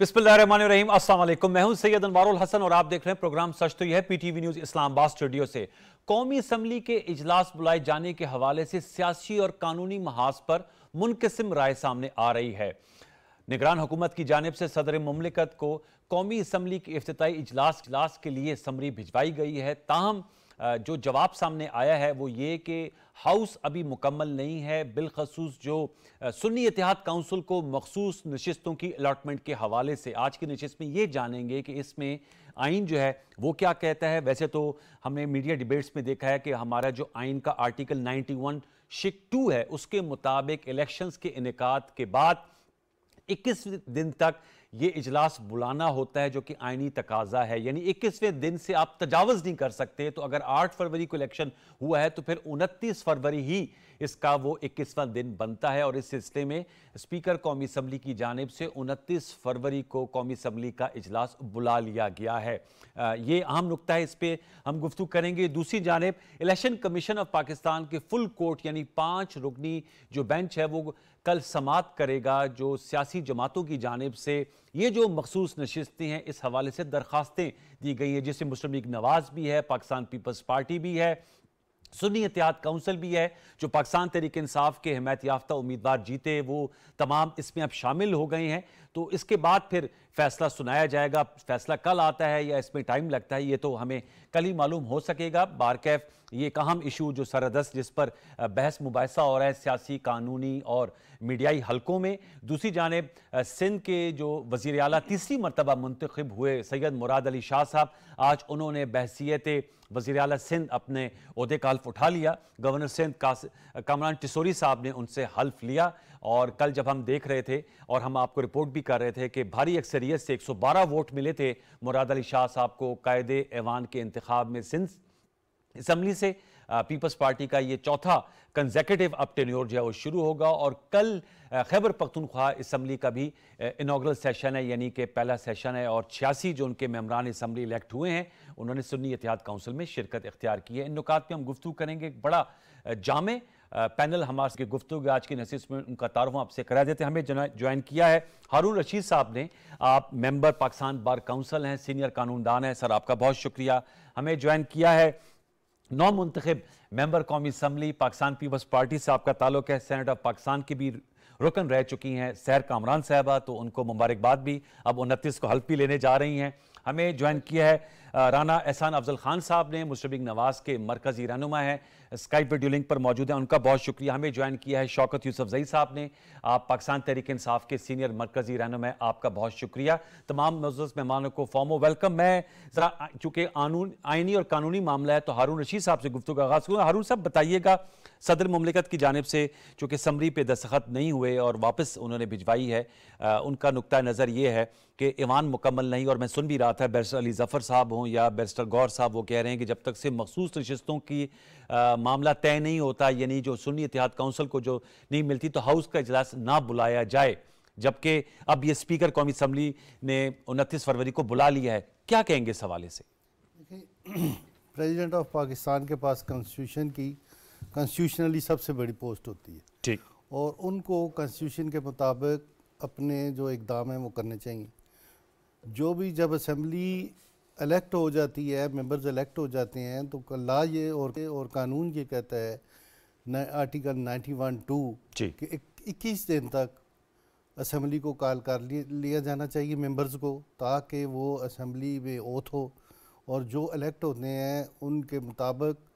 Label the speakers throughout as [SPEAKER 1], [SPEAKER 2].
[SPEAKER 1] बिस्मिल्लाम असलम मैं हूं सैयद अनवारुल हसन और आप देख रहे हैं प्रोग्राम सच तो यह है पीटीवी न्यूज़ इस्लामाबाद स्टूडियो से कौमी असम्बली के इजलास बुलाए जाने के हवाले से सियासी और कानूनी महाज पर मुनकसम राय सामने आ रही है निगरान हुकूमत की जानब से सदर ममलिकत को कौमी असम्बली के अफ्ताही इजलास इजलास के लिए समरी भिजवाई गई है ताहम जो जवाब सामने आया है वो ये कि हाउस अभी मुकम्मल नहीं है बिलखसूस जो सुन्नी इतिहाद काउंसिल को मखसूस नशस्तों की अलाटमेंट के हवाले से आज की नशस्त में ये जानेंगे कि इसमें आइन जो है वो क्या कहता है वैसे तो हमने मीडिया डिबेट्स में देखा है कि हमारा जो आइन का आर्टिकल 91 शिक टू है उसके मुताबिक इलेक्शंस के इनका के बाद 21 दिन तक ये इजलास बुलाना होता है जो कि आइनी तकाजा है यानी इक्कीसवें दिन से आप तजावज़ नहीं कर सकते तो अगर आठ फरवरी को इलेक्शन हुआ है तो फिर उनतीस फरवरी ही इसका वो इक्कीसवा दिन बनता है और इस सिलसिले में स्पीकर कौमी असम्बली की जानब से उनतीस फरवरी को कौमी असम्बली का इजलास बुला लिया गया है ये अहम नुकता है इस पर हम गुफ्तु करेंगे दूसरी जानब इलेक्शन कमीशन ऑफ पाकिस्तान के फुल कोर्ट यानी पाँच रुकनी जो बेंच है वो कल समात करेगा जो सियासी जमातों की जानब से ये जो मखसूस नशस्तें हैं इस हवाले से दरखास्तें दी गई हैं जिसमें मुस्लिम लीग नवाज़ भी है पाकिस्तान पीपल्स पार्टी भी है सुन्नी एहतियात काउंसिल भी है जो पाकिस्तान तरीके इंसाफ के हमायत याफ्ता उम्मीदवार जीते वो तमाम इसमें अब शामिल हो गए हैं तो इसके बाद फिर फैसला सुनाया जाएगा फैसला कल आता है या इसमें टाइम लगता है ये तो हमें कल ही मालूम हो सकेगा बार कैफ ये एक अहम इशू जो सरदस जिस पर बहस मुबासा हो रहा है सियासी कानूनी और मीडियाई हलकों में दूसरी जानब सिंध के जो वजीर अला तीसरी मरतबा मंतखब हुए सैयद मुराद अली शाह साहब आज उन्होंने बहसीत वजीर अल सिंध अपने अहदे का हल्फ उठा लिया गवर्नर सिंध कामरान टिसोरी साहब ने उनसे हल्फ लिया और कल जब हम देख रहे थे और हम आपको रिपोर्ट भी कर रहे थे कि भारी अक्सरियत से 112 वोट मिले थे मुराद अली शाह साहब को कायद ऐवान के इंतखब में सिंध इसम्बली से पीपल्स पार्टी का ये चौथा कंजेकेटिव अब जो है वो शुरू होगा और कल खैबर पख्तनख्वा इसम्बली का भी इनाग्रल सेशन है यानी कि पहला सेशन है और छियासी जो उनके मेम्बरान इसम्बली इलेक्ट हुए हैं उन्होंने सुन्नी एहतियात काउंसिल में शिरकत इख्तियार की है इन नुकात पर हम गुफ्तू करेंगे एक बड़ा जामे पैनल हमारे की गुफ्तु आज की नशीस में उनका तारफ आपसे करा देते हैं हमें ज्वाइन किया है हारून रशीद साहब ने आप मेंबर पाकिस्तान बार काउंसिल हैं सीनियर कानूनदान हैं सर आपका बहुत शुक्रिया हमें ज्वाइन किया है नौ मंतखब मेंबर कौमी असम्बली पाकिस्तान पीपल्स पार्टी से आपका ताल्लुक है सैनट ऑफ पाकिस्तान की भी रुकन रह चुकी हैं सैर कामरान साहबा तो उनको मुबारकबाद भी अब उनतीस को हल्फी लेने जा रही हैं हमें ज्वाइन किया है राना एहसान अफजल खान साहब ने मुशरबिक नवाज के मरकजी रहनुमा हैं स्काइप वीडियो लिंक पर मौजूद हैं उनका बहुत शुक्रिया हमें ज्वाइन किया है शौकत यूसफ जई साहब ने आप पाकिस्तान तहरीक इंसाफ के सीनियर मरकजी रहनुमा आपका बहुत शुक्रिया तमाम मजरस मेहमानों को फॉर्मो वेलकम मैं ज़रा चूँकि आइनी और कानूनी मामला है तो हारून रशीद साहब से गुफ्तु का आगाज़ करूँ हारून साहब बताइएगा सदर ममलिकत की जानब से चूँकि समरी पे दस्तखत नहीं हुए और वापस उन्होंने भिजवाई है उनका नुकता नज़र ये है कि ईवान मुकम्मल नहीं और मैं सुन भी रहा था बैरिस्टर अली ज़फ़र साहब हों या बैरिस्टर गौर साहब वो कह रहे हैं कि जब तक से मखसूस नशस्तों की आ, मामला तय नहीं होता यानी जो सुन्नी इतिहाद काउंसिल को जो नहीं मिलती तो हाउस का इजलास ना बुलाया जाए जबकि अब ये स्पीकर कौमी असम्बली ने उनतीस फरवरी को बुला लिया है क्या कहेंगे इस हवाले से
[SPEAKER 2] प्रेजिडेंट ऑफ पाकिस्तान के पास कॉन्स्टिट्यूशन की कॉन्स्टिट्यूशनली सबसे बड़ी पोस्ट होती है ठीक और उनको कॉन्स्टिट्यूशन के मुताबिक अपने जो इकदाम हैं वो करने चाहिए जो भी जब असम्बली इलेक्ट हो जाती है मेंबर्स इलेक्ट हो जाते हैं तो ला ये और और कानून ये कहता है आर्टिकल नाइन्टी वन टू कि इक्कीस दिन तक असम्बली को कॉल कर लिया जाना चाहिए मेंबर्स को ताकि वो असम्बली में ओथ हो और जो इलेक्ट होते हैं उनके मुताबिक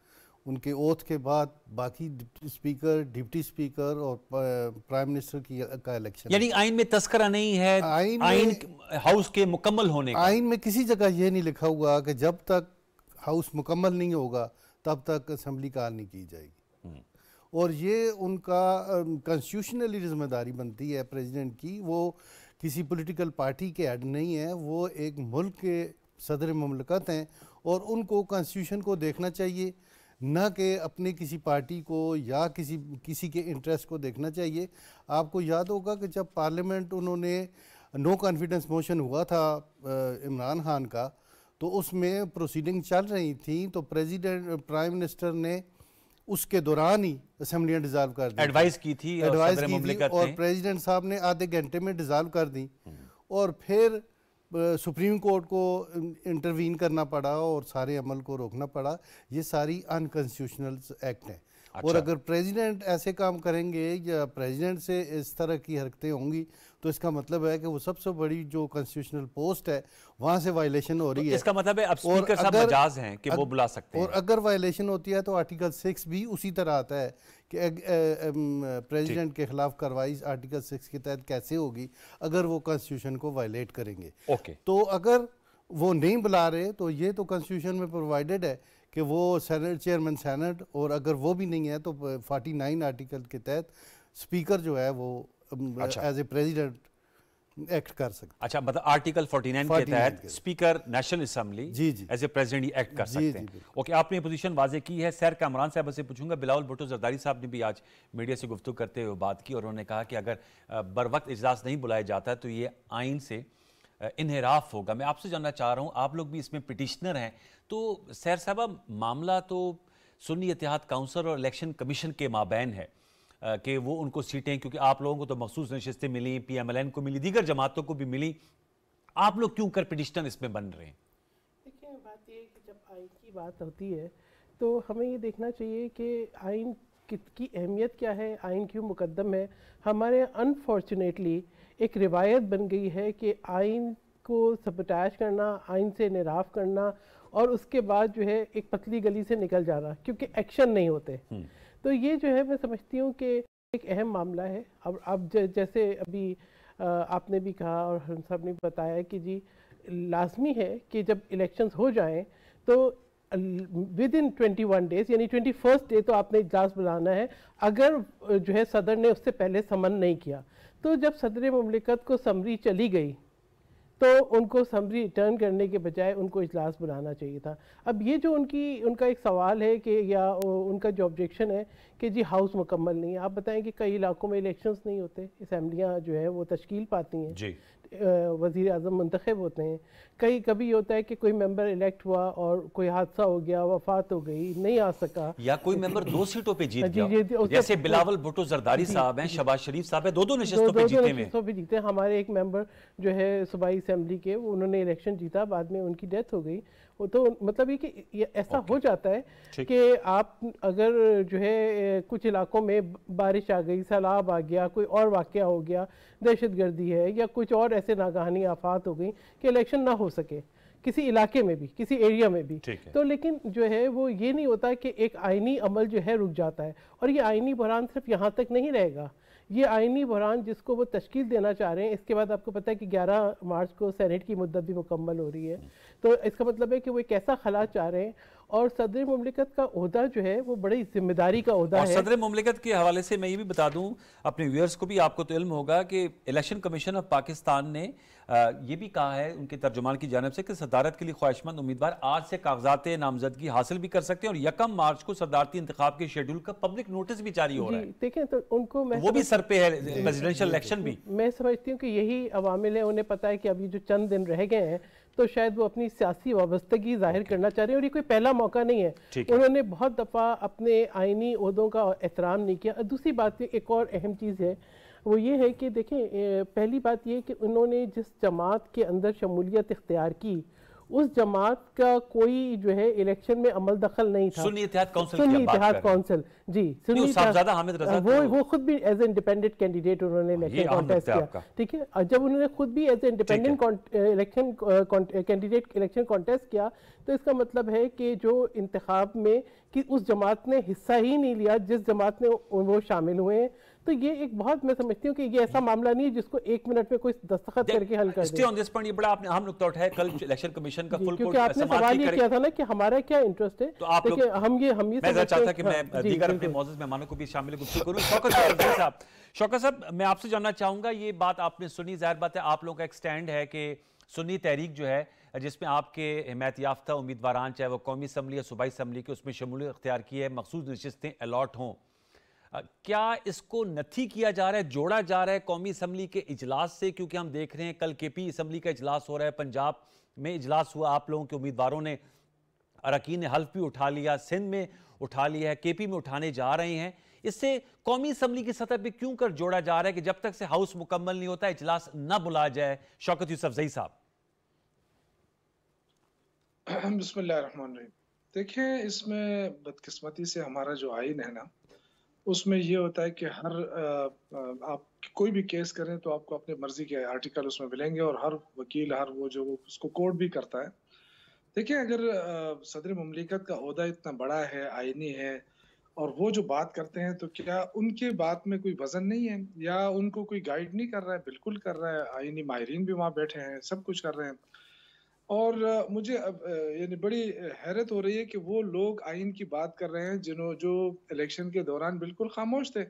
[SPEAKER 2] उनके ओथ के बाद बाकी स्पीकर डिप्टी स्पीकर और प्राइम मिनिस्टर की का इलेक्शन यानी
[SPEAKER 1] आइन में तस्करा नहीं है
[SPEAKER 2] आइन, आइन
[SPEAKER 1] हाउस के मुकम्मल होने का। आइन
[SPEAKER 2] में किसी जगह यह नहीं लिखा हुआ कि जब तक हाउस मुकम्मल नहीं होगा तब तक असम्बली कार नहीं की जाएगी हम्म। और ये उनका कॉन्स्टिट्यूशनली जिम्मेदारी बनती है प्रेसिडेंट की वो किसी पॉलिटिकल पार्टी के हेड नहीं है वो एक मुल्क के सदर ममलकत हैं और उनको कॉन्स्टिट्यूशन को देखना चाहिए न कि अपने किसी पार्टी को या किसी किसी के इंटरेस्ट को देखना चाहिए आपको याद होगा कि जब पार्लियामेंट उन्होंने नो कॉन्फिडेंस मोशन हुआ था इमरान खान का तो उसमें प्रोसीडिंग चल रही थी तो प्रेसिडेंट प्राइम मिनिस्टर ने उसके दौरान ही असम्बलियाँ डिजॉल्व कर दी एडवाइस की थी एडवाइस की थी और प्रेसिडेंट साहब ने आधे घंटे में डिजॉल्व कर दी हम्म। और फिर सुप्रीम कोर्ट को इंटरवीन करना पड़ा और सारे अमल को रोकना पड़ा ये सारी अनकॉन्स्टिट्यूशनल एक्ट हैं अच्छा। और अगर प्रेसिडेंट ऐसे काम करेंगे या प्रेसिडेंट से इस तरह की हरकतें होंगी तो इसका मतलब है कि वो सबसे बड़ी जो कॉन्स्टिट्यूशनल पोस्ट है वहाँ से वायलेशन हो रही तो है इसका मतलब है अब स्पीकर साहब मजाज हैं कि अग, वो बुला सकते हैं और अगर वायलेशन होती है तो आर्टिकल सिक्स भी उसी तरह आता है कि प्रेसिडेंट के खिलाफ कार्रवाई आर्टिकल सिक्स के तहत कैसे होगी अगर वो कॉन्स्टिट्यूशन को वायलेट करेंगे ओके तो अगर वो नहीं बुला रहे तो ये तो कॉन्स्टिट्यूशन में प्रोवाइडेड है कि वो सेनेट चेयरमैन सेनेट और अगर वो भी नहीं है तो 49 आर्टिकल के तहत स्पीकर जो है वो एज ए प्रेजिडेंट एक्ट कर सकते
[SPEAKER 1] अच्छा मतलब आर्टिकल 49, 49 के तहत स्पीकर नेशनल असेंबली जी जी एज ए प्रेसिडेंट एक्ट कर जी, सकते हैं ओके आपने पोजीशन वाजे की है सैर कामरान साहब से पूछूंगा बिलावल भुट्टो जरदारी साहब ने भी आज मीडिया से गुफ्तु करते हुए बात की और उन्होंने कहा कि अगर बर वक्त इजलास नहीं बुलाया जाता तो ये आइन से इनहराफ होगा मैं आपसे जानना चाह रहा हूँ आप लोग भी इसमें पिटिशनर हैं तो सैर साहब मामला तो सुन्नी इतिहाद काउंसिल और इलेक्शन कमीशन के माबैन है कि वो उनको सीटें क्योंकि आप लोगों को तो मखसूस नशस्तें मिली पी एम एल एन को मिली दीगर जमातों को भी मिली आप लोग क्यों कंपटिशन इसमें बन रहे हैं देखिए
[SPEAKER 3] बात यह कि जब आइन की बात होती है तो हमें ये देखना चाहिए कि आइन की अहमियत क्या है आइन क्यों मुकदम है हमारे अनफॉर्चुनेटली एक रिवायत बन गई है कि आइन को सपटैश करना आइन से निराफ करना और उसके बाद जो है एक पतली गली से निकल जाना क्योंकि एक्शन नहीं होते हुँ. हम्म। तो ये जो है मैं समझती हूँ कि एक अहम मामला है अब अब जैसे अभी आपने भी कहा और हम साहब ने बताया कि जी लाजमी है कि जब इलेक्शंस हो जाएं तो within twenty one days यानी ट्वेंटी फर्स्ट डे तो आपने इजलास बुलाना है अगर जो है सदर ने उससे पहले समन नहीं किया तो जब सदर ममलिकत को समरी चली गई तो उनको समरी रिटर्न करने के बजाय उनको इजलास बुलाना चाहिए था अब ये जो उनकी उनका एक सवाल है कि या उनका जो ऑब्जेक्शन है कि जी हाउस मुकम्मल नहीं है आप बताएं कि कई इलाकों में इलेक्शंस नहीं होते असम्बलियाँ जो है वो तश्कील पाती हैं वज़ी अजम मंतखब होते हैं कई कभी होता है कि कोई मेंबर इलेक्ट हुआ और कोई हादसा हो गया वफात हो गई नहीं आ सका
[SPEAKER 1] या कोई मेंबर दो सीटों पे जीत जी, जी, जी, जैसे तो बिलावल भुट्टो जरदारी साहब हैं शबाज शरीफ साहब हैं दो दो नशस्तों पे जीते हैं
[SPEAKER 3] दो पे जीते हमारे एक मेंबर जो है सूबाई असम्बली के उन्होंने इलेक्शन जीता बाद में उनकी डेथ हो गई वो तो मतलब ये कि ये ऐसा okay. हो जाता है कि आप अगर जो है कुछ इलाकों में बारिश आ गई सैलाब आ गया कोई और वाक़ हो गया दहशत गर्दी है या कुछ और ऐसे नागहानी आफात हो गई कि इलेक्शन ना हो सके किसी इलाके में भी किसी एरिया में भी तो लेकिन जो है वो ये नहीं होता कि एक आइनी अमल जो है रुक जाता है और ये आइनी बहरान सिर्फ यहाँ तक नहीं रहेगा ये आइनी बहरान जिसको वो तश्ल देना चाह रहे हैं इसके बाद आपको पता है कि 11 मार्च को सेनेट की मुद्दत भी मुकम्मल हो रही है तो इसका मतलब है कि वो एक ऐसा खला चाह रहे हैं और सदर ममलिकत का अहदा जो है वो बड़ी जिम्मेदारी का अहदा है सदर
[SPEAKER 1] ममलिकत के हवाले से मैं ये भी बता दूं अपने व्यूअर्स को भी आपको तो इल्म होगा कि इलेक्शन कमीशन ऑफ पाकिस्तान ने आ, ये भी कहा है उनके तर्जुमान की जानब से कि सदारत के लिए ख्वाहिशमंद उम्मीदवार आज से कागजात नामजदगी हासिल भी कर सकते हैं और यकम मार्च को सदारती इंतखाब के शेड्यूल का पब्लिक नोटिस भी जारी हो रहा है
[SPEAKER 3] देखें तो उनको
[SPEAKER 1] मैं वो भी सर पे है प्रेजिडेंशियल इलेक्शन भी
[SPEAKER 3] मैं समझती हूँ कि यही अवामिल है उन्हें पता है कि अभी जो चंद दिन रह गए हैं तो शायद वो अपनी सियासी वाबस्तगी जाहिर करना चाह रहे हैं और ये कोई पहला मौका नहीं है उन्होंने बहुत दफ़ा अपने आइनी उहदों का एहतराम नहीं किया दूसरी बात एक और अहम चीज़ है वो ये है कि देखें पहली बात ये कि उन्होंने जिस जमात के अंदर शमूलियत इख्तियार की उस जमात का कोई जो है इलेक्शन में अमल दखल नहीं था सुनी इतिहाद काउंसिल सुन्नी इतिहाद काउंसिल जी सुनी हामिद रजा वो वो खुद भी एज ए इंडिपेंडेंट कैंडिडेट उन्होंने इलेक्शन कॉन्टेस्ट किया ठीक है जब उन्होंने खुद भी as a independent election candidate election contest किया तो इसका मतलब है कि जो इंतख्या में कि उस जमात ने हिस्सा ही नहीं लिया जिस जमात में वो शामिल हुए हैं तो ये एक बहुत मैं समझती हूँ कि ये ऐसा मामला नहीं है जिसको एक मिनट में कोई दस्तखत करके हल कर
[SPEAKER 1] ये बड़ा आपने अहम नुकता उठाया कल इलेक्शन कमीशन का फुल क्योंकि आपने सवाल ये किया
[SPEAKER 3] था ना कि हमारा क्या इंटरेस्ट है तो आप हम ये हम ये चाहता कि मैं हाँ, दीगर अपने
[SPEAKER 1] मौजूद मेहमानों को भी शामिल करूँ साहब शौकत साहब मैं आपसे जानना चाहूंगा ये बात आपने सुनी जाहिर बात है आप लोगों का एक स्टैंड है कि सुन्नी तहरीक जो है जिसमें आपके हमायत याफ्ता उम्मीदवार चाहे वो कौमी असम्बली या सूबाई असम्बली के उसमें शमूलियत अख्तियार की है मखसूस नशस्तें अलॉट हों क्या इसको नथी किया जा रहा है जोड़ा जा रहा है कौमी असम्बली के इजलास से क्योंकि हम देख रहे हैं कल के पी असम्बली का इजलास हो रहा है पंजाब में इजलास हुआ आप लोगों के उम्मीदवारों ने ने हल्फ भी उठा लिया सिंध में उठा लिया है के पी में उठाने जा रहे हैं इससे कौमी असम्बली की सतह पर क्यों कर जोड़ा जा रहा है कि जब तक से हाउस मुकम्मल नहीं होता इजलास न बुलाया जाए शौकत यूसफ जई साहब
[SPEAKER 4] बसमीम देखिए इसमें बदकिस्मती से हमारा जो आइन है ना उसमें ये होता है कि हर आप कोई भी केस करें तो आपको अपनी मर्जी के आर्टिकल उसमें मिलेंगे और हर वकील हर वो जो उसको कोर्ट भी करता है देखिए अगर सदर ममलिकत का अहदा इतना बड़ा है आइनी है और वो जो बात करते हैं तो क्या उनके बात में कोई वजन नहीं है या उनको कोई गाइड नहीं कर रहा है बिल्कुल कर रहा है आइनी माहरीन भी वहाँ बैठे हैं सब कुछ कर रहे हैं और मुझे अब यानी बड़ी हैरत हो रही है कि वो लोग आइन की बात कर रहे हैं जिन्हों जो इलेक्शन के दौरान बिल्कुल खामोश थे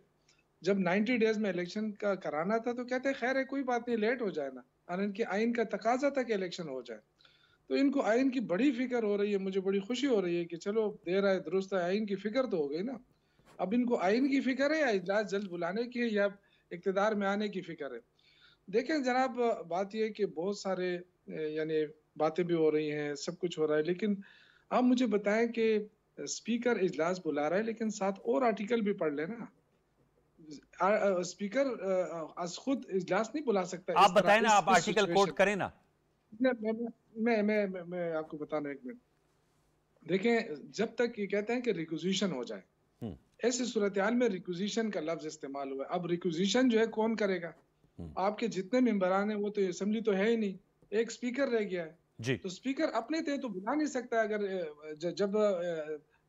[SPEAKER 4] जब 90 डेज में इलेक्शन का कराना था तो कहते हैं खैर है कोई बात नहीं लेट हो जाए ना और इनके आइन का तकाजा था कि इलेक्शन हो जाए तो इनको आइन की बड़ी फिक्र हो रही है मुझे बड़ी खुशी हो रही है कि चलो देर आए दुरुस्त है आइन की फिक्र तो हो गई ना अब इनको आइन की फिक्र है या इजलास जल्द बुलाने की या इकतदार में आने की फिक्र है देखें जनाब बात यह कि बहुत सारे यानी बातें भी हो रही हैं सब कुछ हो रहा है लेकिन आप मुझे बताएं कि स्पीकर इजलास बुला रहा है लेकिन साथ और आर्टिकल भी पढ़ लेना स्पीकर खुद इजलास नहीं बुला सकता आप बताएं ना आप आर्टिकल कोट करें ना मैं मैं मैं मैं आपको बताना एक मिनट देखें जब तक ये कहते हैं कि रिक्विजिशन हो जाए हम्म। ऐसी सूरत में रिक्विजिशन का लफ्ज इस्तेमाल हुआ अब रिक्विजिशन जो है कौन करेगा हम्म। आपके जितने मेम्बरान है वो तो असम्बली तो है ही नहीं एक स्पीकर रह गया है जी तो स्पीकर अपने थे तो बुला नहीं सकता अगर जब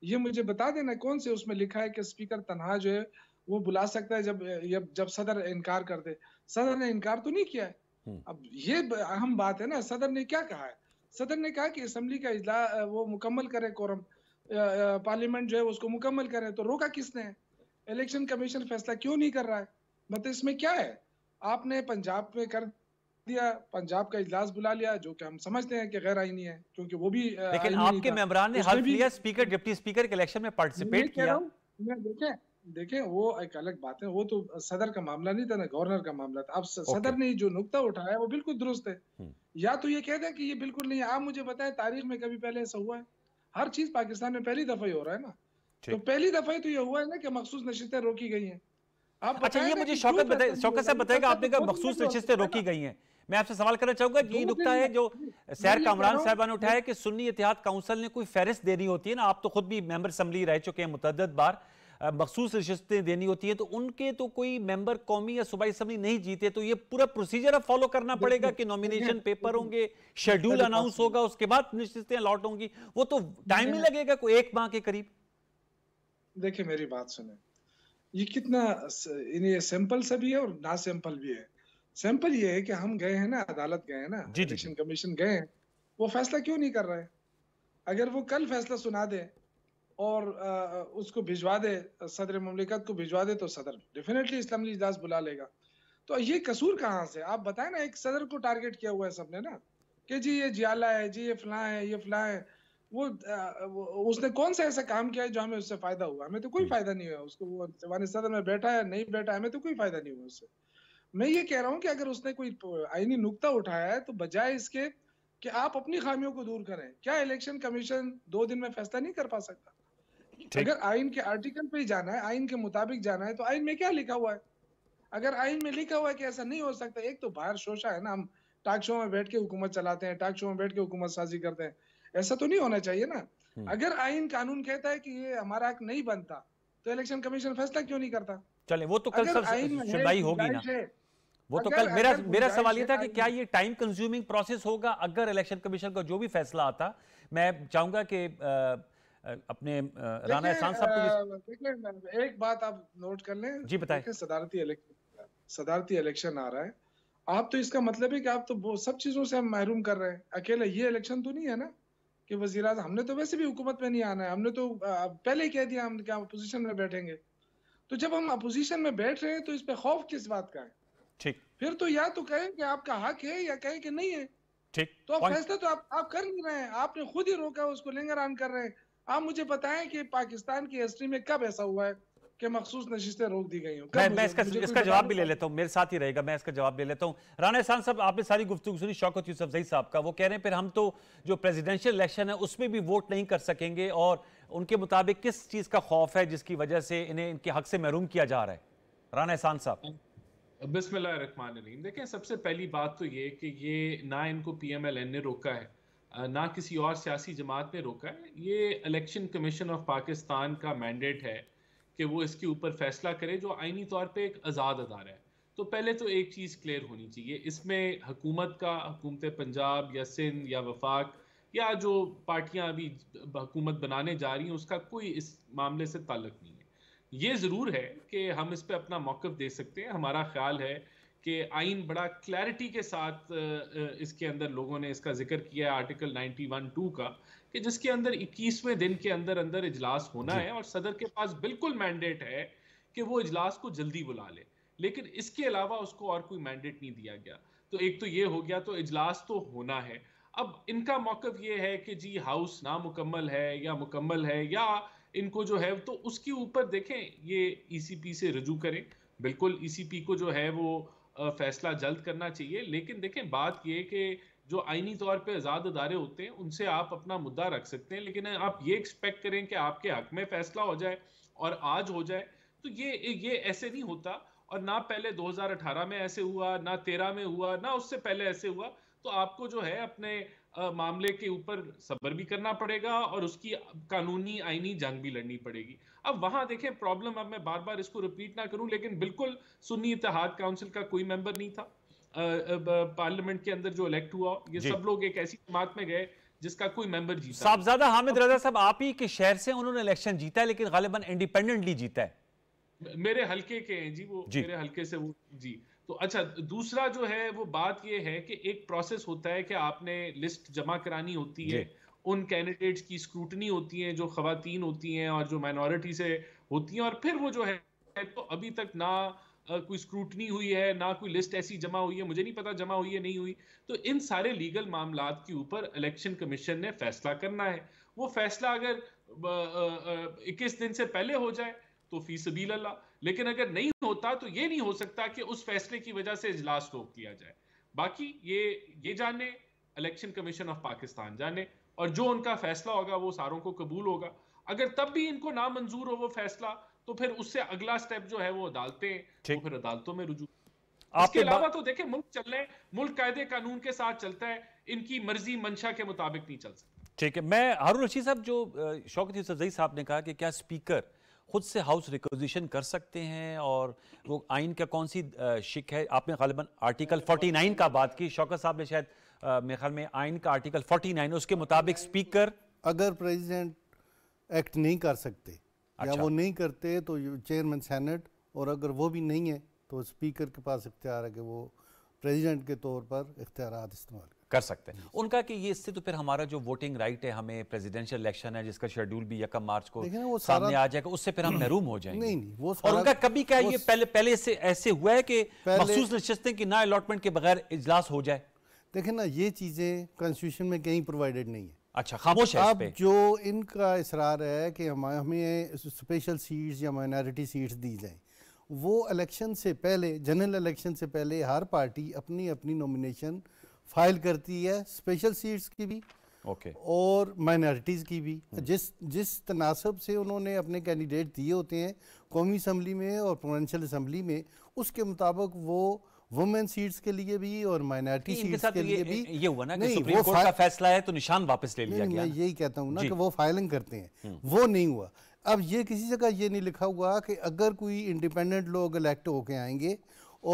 [SPEAKER 4] ये मुझे बता देना कौन से उसमें लिखा है कि स्पीकर तनहा जो है वो बुला सकता है जब जब सदर इनकार कर दे सदर ने इनकार तो नहीं किया है हम्म। अब ये अहम बात है ना सदर ने क्या कहा है सदर ने कहा कि असम्बली का इजला वो मुकम्मल करे कोरम पार्लियामेंट जो है उसको मुकम्मल करे तो रोका किसने इलेक्शन कमीशन फैसला क्यों नहीं कर रहा है मतलब इसमें क्या है आपने पंजाब में कर दिया पंजाब का इजलास बुला लिया जो कि हम समझते हैं कि गैर आईनी है क्योंकि वो भी लेकिन आपके मेम्बरान ने हल्फ लिया
[SPEAKER 1] स्पीकर डिप्टी स्पीकर के इलेक्शन में पार्टिसिपेट किया
[SPEAKER 4] देखें देखें वो एक अलग बात है वो तो सदर का मामला नहीं था ना गवर्नर का मामला था अब सदर ने जो नुकता उठाया वो बिल्कुल दुरुस्त है हम्म। या तो ये कह दें कि ये बिल्कुल नहीं आप मुझे बताएं तारीख में कभी पहले ऐसा हुआ है हर चीज पाकिस्तान में पहली दफा ही हो रहा है ना तो पहली दफा ही तो ये हुआ है ना कि मखसूस नशितें रोकी गई हैं
[SPEAKER 1] आप अच्छा ये मुझे शौकत बताए शौकत साहब बताएगा आपने कहा तो मखसूस नशितें रोकी गई हैं मैं आपसे सवाल करना चाहूंगा ये नुकता है जो सैर कामरान साहबा ने उठाया कि सुन्नी इतिहाद काउंसिल ने कोई फहरिस्त देनी होती है ना आप तो खुद भी मेंबर असम्बली रह चुके हैं मुतद बार मखसूस रिश्तें देनी होती है तो उनके तो कोई मेंबर कौमी या सूबाई असम्बली नहीं जीते तो ये पूरा प्रोसीजर फॉलो करना पड़ेगा कि नॉमिनेशन पेपर होंगे शेड्यूल अनाउंस होगा उसके बाद नशस्तें अलॉट होंगी वो तो टाइम ही लगेगा कोई एक माह के करीब देखिए मेरी बात सुने ये कितना
[SPEAKER 4] सिंपल सा भी है और ना सिंपल भी है सिंपल ये है कि हम गए हैं ना अदालत गए हैं ना इलेक्शन कमीशन गए हैं वो फैसला क्यों नहीं कर रहे अगर वो कल फैसला सुना दे और आ, उसको भिजवा दे सदर ममलिकत को भिजवा दे तो सदर डेफिनेटली इस्लामी इजलास बुला लेगा तो ये कसूर कहाँ से आप बताए ना एक सदर को टारगेट किया हुआ है सबने ना कि जी ये जियाला है जी ये फलां है ये फलां है वो, वो उसने कौन सा ऐसा काम किया है जो हमें उससे फायदा हुआ हमें तो कोई फायदा नहीं हुआ उसको वो सदर में बैठा है नहीं बैठा है हमें तो कोई फायदा नहीं हुआ उससे मैं ये कह रहा हूँ कि अगर उसने कोई आईनी नुकता उठाया है तो बजाय इसके कि आप अपनी खामियों को दूर करें क्या इलेक्शन कमीशन दो दिन में फैसला नहीं कर पा सकता अगर आइन के आर्टिकल पे ही जाना है आइन के मुताबिक जाना है तो आइन में क्या लिखा हुआ है अगर आइन में लिखा हुआ है कि ऐसा नहीं हो सकता एक तो बाहर शोशा है ना हम टाक शो में बैठ के हुकूमत चलाते हैं टाक शो में बैठ के हुकूमत साजी करते हैं ऐसा तो नहीं होना चाहिए ना हम्म। अगर आइन कानून कहता है कि ये हमारा हक नहीं बनता तो इलेक्शन कमीशन फैसला क्यों नहीं करता
[SPEAKER 1] चले वो तो कल सुनवाई होगी ना वो तो कल मेरा मेरा सवाल ये था कि क्या ये टाइम कंज्यूमिंग प्रोसेस होगा अगर इलेक्शन कमीशन का जो भी फैसला आता मैं चाहूंगा कि अपने राणा एहसान साहब
[SPEAKER 4] को एक बात आप नोट कर लें जी बताए सदारती इलेक्शन सदारती इलेक्शन आ रहा है आप तो इसका मतलब है कि आप तो सब चीजों से हम महरूम कर रहे हैं अकेले ये इलेक्शन तो नहीं है ना कि वजीर हमने तो वैसे भी हुकूमत में नहीं आना है हमने तो पहले कह दिया हम क्या अपोजिशन में बैठेंगे तो जब हम अपोजिशन में बैठ रहे हैं तो इस पर खौफ किस बात का है ठीक फिर तो या तो कहें कि आपका हक है या कहें कि नहीं है
[SPEAKER 1] ठीक तो आप फैसला
[SPEAKER 4] तो आप आप कर नहीं रहे हैं आपने खुद ही रोका उसको लेंगर ऑन कर रहे हैं आप मुझे बताएं कि पाकिस्तान की हिस्ट्री में कब ऐसा हुआ है कि मखसूस नशिस्तें रोक दी गई
[SPEAKER 1] मैं, मैं इसका, इसका जवाब भी ले लेता हूँ मेरे साथ ही रहेगा मैं इसका जवाब ले लेता हूँ राना एहसान साहब आपने सारी गुफ्तु सुनी शौकत यूसफ जई साहब का वो कह रहे हैं फिर हम तो जो प्रेसिडेंशियल इलेक्शन है उसमें भी वोट नहीं कर सकेंगे और उनके मुताबिक किस चीज़ का खौफ है जिसकी वजह से इन्हें इनके हक से महरूम किया जा रहा है राना एहसान साहब हाँ।
[SPEAKER 5] बिस्मिल्लाहिर्रहमानिर्रहीम देखें सबसे पहली बात तो ये कि ये ना इनको पीएमएलएन ने रोका है ना किसी और सियासी जमात ने रोका है ये इलेक्शन कमीशन ऑफ पाकिस्तान का मैंडेट है कि वो इसके ऊपर फैसला करे जो आइनी तौर पर एक आज़ाद अदारा है तो पहले तो एक चीज़ क्लियर होनी चाहिए इसमें हुकूमत का हुकूमत पंजाब या सिंध या वफाक या जो पार्टियाँ अभी हुकूमत बनाने जा रही हैं उसका कोई इस मामले से ताल्लुक नहीं ये ज़रूर है कि हम इस पर अपना मौक़ दे सकते हैं हमारा ख्याल है कि आइन बड़ा क्लैरिटी के साथ इसके अंदर लोगों ने इसका जिक्र किया है आर्टिकल वन टू का कि जिसके अंदर 21वें दिन के अंदर अंदर इजलास होना है और सदर के पास बिल्कुल मैंडेट है कि वो इजलास को जल्दी बुला ले लेकिन इसके अलावा उसको और कोई मैंडेट नहीं दिया गया तो एक तो ये हो गया तो इजलास तो होना है अब इनका मौकफ ये है कि जी हाउस नामुकम्मल है या मुकम्मल है या इनको जो है तो उसके ऊपर देखें ये ईसीपी e से रजू करें बिल्कुल ईसीपी e को जो है वो फैसला जल्द करना चाहिए लेकिन देखें बात ये कि जो आइनी तौर पे आज़ाद अदारे होते हैं उनसे आप अपना मुद्दा रख सकते हैं लेकिन आप ये एक्सपेक्ट करें कि आपके हक में फैसला हो जाए और आज हो जाए तो ये ये ऐसे नहीं होता और ना पहले 2018 में ऐसे हुआ ना 13 में हुआ ना उससे पहले ऐसे हुआ तो आपको जो है अपने मामले के ऊपर सबर भी करना पड़ेगा और उसकी कानूनी आईनी जंग भी लड़नी पड़ेगी अब वहां देखें प्रॉब्लम अब मैं बार बार इसको रिपीट ना करूं लेकिन बिल्कुल सुन्नी इतिहाद काउंसिल का कोई मेंबर नहीं था पार्लियामेंट के अंदर जो इलेक्ट हुआ ये सब लोग एक ऐसी जमात में गए जिसका कोई मेंबर जीता साहबजादा हामिद रजा साहब
[SPEAKER 1] आप ही के शहर से उन्होंने इलेक्शन जीता है लेकिन गालिबा इंडिपेंडेंटली जीता है
[SPEAKER 5] मेरे हल्के के हैं जी वो जी। मेरे हल्के से वो जी तो अच्छा दूसरा जो है वो बात ये है कि एक प्रोसेस होता है कि आपने लिस्ट जमा करानी होती है उन कैंडिडेट्स की स्क्रूटनी होती है जो खातन होती हैं और जो माइनॉरिटी से होती हैं और फिर वो जो है तो अभी तक ना कोई स्क्रूटनी हुई है ना कोई लिस्ट ऐसी जमा हुई है मुझे नहीं पता जमा हुई है नहीं हुई तो इन सारे लीगल मामला के ऊपर इलेक्शन कमीशन ने फैसला करना है वो फैसला अगर इक्कीस दिन से पहले हो जाए तो फीस भी अल्लाह लेकिन अगर नहीं होता तो ये नहीं हो सकता कि उस फैसले की वजह से इजलास रोक दिया जाए बाकी ये ये जाने इलेक्शन कमीशन ऑफ पाकिस्तान जाने और जो उनका फैसला होगा वो सारों को कबूल होगा अगर तब भी इनको ना मंजूर हो वो फैसला तो फिर उससे अगला स्टेप जो है वो अदालतें तो फिर अदालतों में रुजू इसके अलावा तो देखें मुल्क चल रहे मुल्क कायदे कानून के साथ चलता है इनकी मर्जी मंशा के मुताबिक नहीं चल सकता
[SPEAKER 1] ठीक है मैं हारून रशीद साहब जो शौकत साहब ने कहा कि क्या स्पीकर खुद से हाउस रिक्वजिशन कर सकते हैं और वो आइन का कौन सी शिक है आपने गालिबा आर्टिकल 49 का बात की शौकत साहब ने शायद मेरे ख्याल में आइन का आर्टिकल 49 उसके मुताबिक स्पीकर अगर प्रेसिडेंट
[SPEAKER 2] एक्ट नहीं कर सकते अच्छा। या वो नहीं करते तो चेयरमैन सेनेट और अगर वो भी नहीं है तो स्पीकर के पास इख्तियार है कि वो प्रेजिडेंट के तौर पर इख्तियार
[SPEAKER 1] इस्तेमाल कर सकते हैं उनका कि ये इससे तो फिर हमारा जो वोटिंग राइट है हमें प्रेसिडेंशियल इलेक्शन है जिसका शेड्यूल भी यकम मार्च को सामने आ जाएगा उससे फिर हम महरूम हो जाएंगे नहीं, नहीं, वो और उनका कभी क्या ये पहले पहले से ऐसे हुआ है कि महसूस नशस्तें कि ना अलॉटमेंट के बगैर इजलास हो जाए
[SPEAKER 2] देखें ना ये चीज़ें कॉन्स्टिट्यूशन में कहीं प्रोवाइडेड नहीं है अच्छा खामोश है अब
[SPEAKER 1] जो इनका
[SPEAKER 2] इसरार है कि हमारे हमें स्पेशल सीट्स या माइनॉरिटी सीट्स दी जाएं वो इलेक्शन से पहले जनरल इलेक्शन से पहले हर पार्टी अपनी अपनी नॉमिनेशन फाइल करती है स्पेशल सीट्स की भी ओके okay. और माइनॉरिटीज़ की भी hmm. जिस जिस तनासब से उन्होंने अपने कैंडिडेट दिए होते हैं कौमी असम्बली में और प्रोवेंशल असम्बली में उसके मुताबिक वो वुमेन सीट्स के लिए भी और माइनॉरिटी सीट्स के तो लिए भी
[SPEAKER 1] ये हुआ ना कि सुप्रीम कोर्ट का फैसला है तो निशान वापस ले लिया गया मैं यही
[SPEAKER 2] कहता हूँ ना कि वो फाइलिंग करते हैं हम्म। वो नहीं हुआ अब ये किसी जगह ये नहीं लिखा हुआ कि अगर कोई इंडिपेंडेंट लोग इलेक्ट होके आएंगे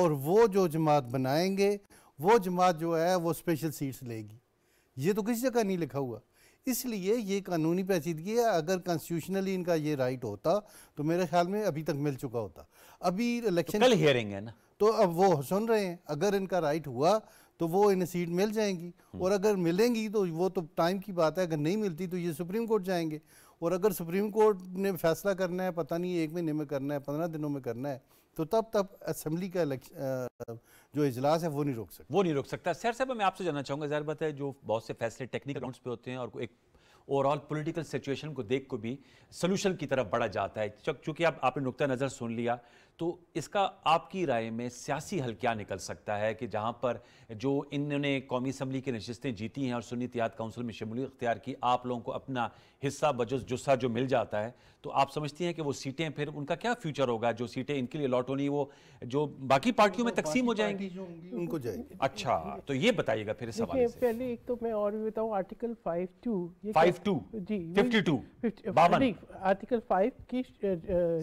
[SPEAKER 2] और वो जो जमात बनाएंगे वो जमात जो है वो स्पेशल सीट्स लेगी ये तो किसी जगह नहीं लिखा हुआ इसलिए ये कानूनी पैचीदगी है अगर कॉन्स्टिट्यूशनली इनका ये राइट होता तो मेरे ख्याल में अभी तक मिल चुका होता अभी इलेक्शन तो कल हियरिंग है ना तो अब वो सुन रहे हैं अगर इनका राइट हुआ तो वो इन्हें सीट मिल जाएंगी हम्म। और अगर मिलेंगी तो वो तो टाइम की बात है अगर नहीं मिलती तो ये सुप्रीम कोर्ट जाएंगे और अगर सुप्रीम कोर्ट ने फैसला करना है पता नहीं एक महीने में करना है पंद्रह दिनों में करना है तो तब तब असम्बली का जो इजलास है वो नहीं रोक सकता
[SPEAKER 1] वो नहीं रोक सकता सर साहब मैं आपसे जानना चाहूँगा जहर बात है जो बहुत से फैसले टेक्निकल पे होते हैं और एक ओवरऑल पॉलिटिकल सिचुएशन को देख को भी सोल्यूशन की तरफ बढ़ा जाता है चूंकि आप आपने नुकता नज़र सुन लिया तो इसका आपकी राय में सियासी हल क्या निकल सकता है कि जहाँ पर जो इन्होंने कौमी असम्बली की नशस्तें जीती हैं और सुन्नी इतिहाद काउंसिल में शमूलियत अख्तियार की आप लोगों को अपना हिस्सा बजस जुस्सा जो मिल जाता है तो आप समझती हैं कि वो सीटें फिर उनका क्या फ्यूचर होगा जो सीटें इनके लिए लॉट होनी वो जो बाकी पार्टियों में तकसीम हो जाएंगी उनको जाएंगी अच्छा तो ये बताइएगा फिर से
[SPEAKER 3] पहले एक तो मैं और भी बताऊँ article five two five two जी फिफ्टी टू आर्टिकल फाइव की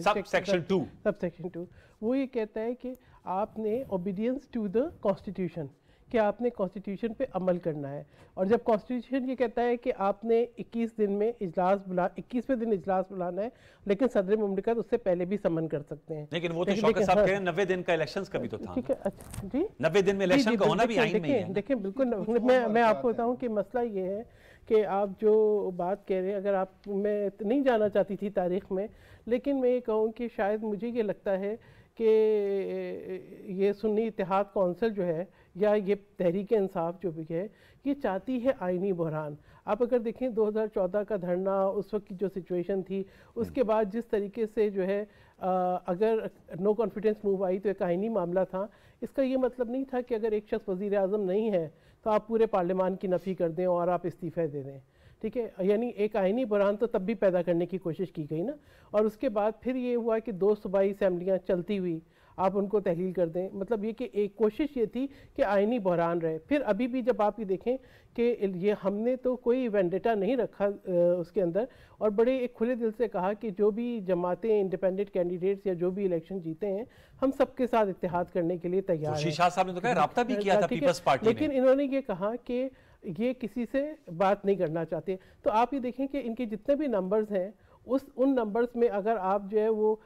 [SPEAKER 3] sub section two sub section two वो ये कहता है कि आपने ओबीडियंस टू द कॉन्स्टिट्यूशन कि आपने कॉन्स्टिट्यूशन पे अमल करना है और जब कॉन्स्टिट्यूशन ये कहता है कि आपने 21 दिन में इजलास बुला इक्कीसवें दिन इजलास बुलाना है लेकिन सदर ममलिकत उससे पहले भी समन कर सकते हैं लेकिन वो तो साहब कह
[SPEAKER 1] रहे हैं नब्बे दिन का इलेक्शन का भी तो था ठीक है अच्छा जी नब्बे दिन में इलेक्शन का होना भी देखिए
[SPEAKER 3] देखिए बिल्कुल मैं मैं आपको बताऊँ कि मसला ये है कि आप जो बात कह रहे हैं अगर आप मैं नहीं जाना चाहती थी तारीख में लेकिन मैं ये कहूँ कि शायद मुझे ये लगता है कि ये सुन्नी इतिहाद कौंसिल जो है या ये तहरीक इंसाफ जो भी है ये चाहती है आइनी बहरान आप अगर देखें 2014 का धरना उस वक्त की जो सिचुएशन थी उसके बाद जिस तरीके से जो है आ, अगर नो कॉन्फिडेंस मूव आई तो एक आइनी मामला था इसका ये मतलब नहीं था कि अगर एक शख्स वज़ी अजम नहीं है तो आप पूरे पार्लियामान की नफ़ी कर दें और आप इस्तीफ़े दे दें ठीक है यानी एक आइनी बुरहान तो तब भी पैदा करने की कोशिश की गई ना और उसके बाद फिर ये हुआ कि दो सूबाई असम्बलियाँ चलती हुई आप उनको तहलील कर दें मतलब ये कि एक कोशिश ये थी कि आइनी बहरान रहे फिर अभी भी जब आप ये देखें कि ये हमने तो कोई वेंडेटा नहीं रखा उसके अंदर और बड़े एक खुले दिल से कहा कि जो भी जमातें इंडिपेंडेंट कैंडिडेट्स या जो भी इलेक्शन जीते हैं हम सबके साथ इतिहाद करने के लिए तैयार तो
[SPEAKER 1] हैं ने तो कहा रहा भी किया था पीपल्स पार्टी लेकिन
[SPEAKER 3] इन्होंने ये कहा कि ये किसी से बात नहीं करना चाहते तो आप ये देखें कि इनके जितने भी नंबर्स हैं उस उन नंबर्स में अगर आप जो है वो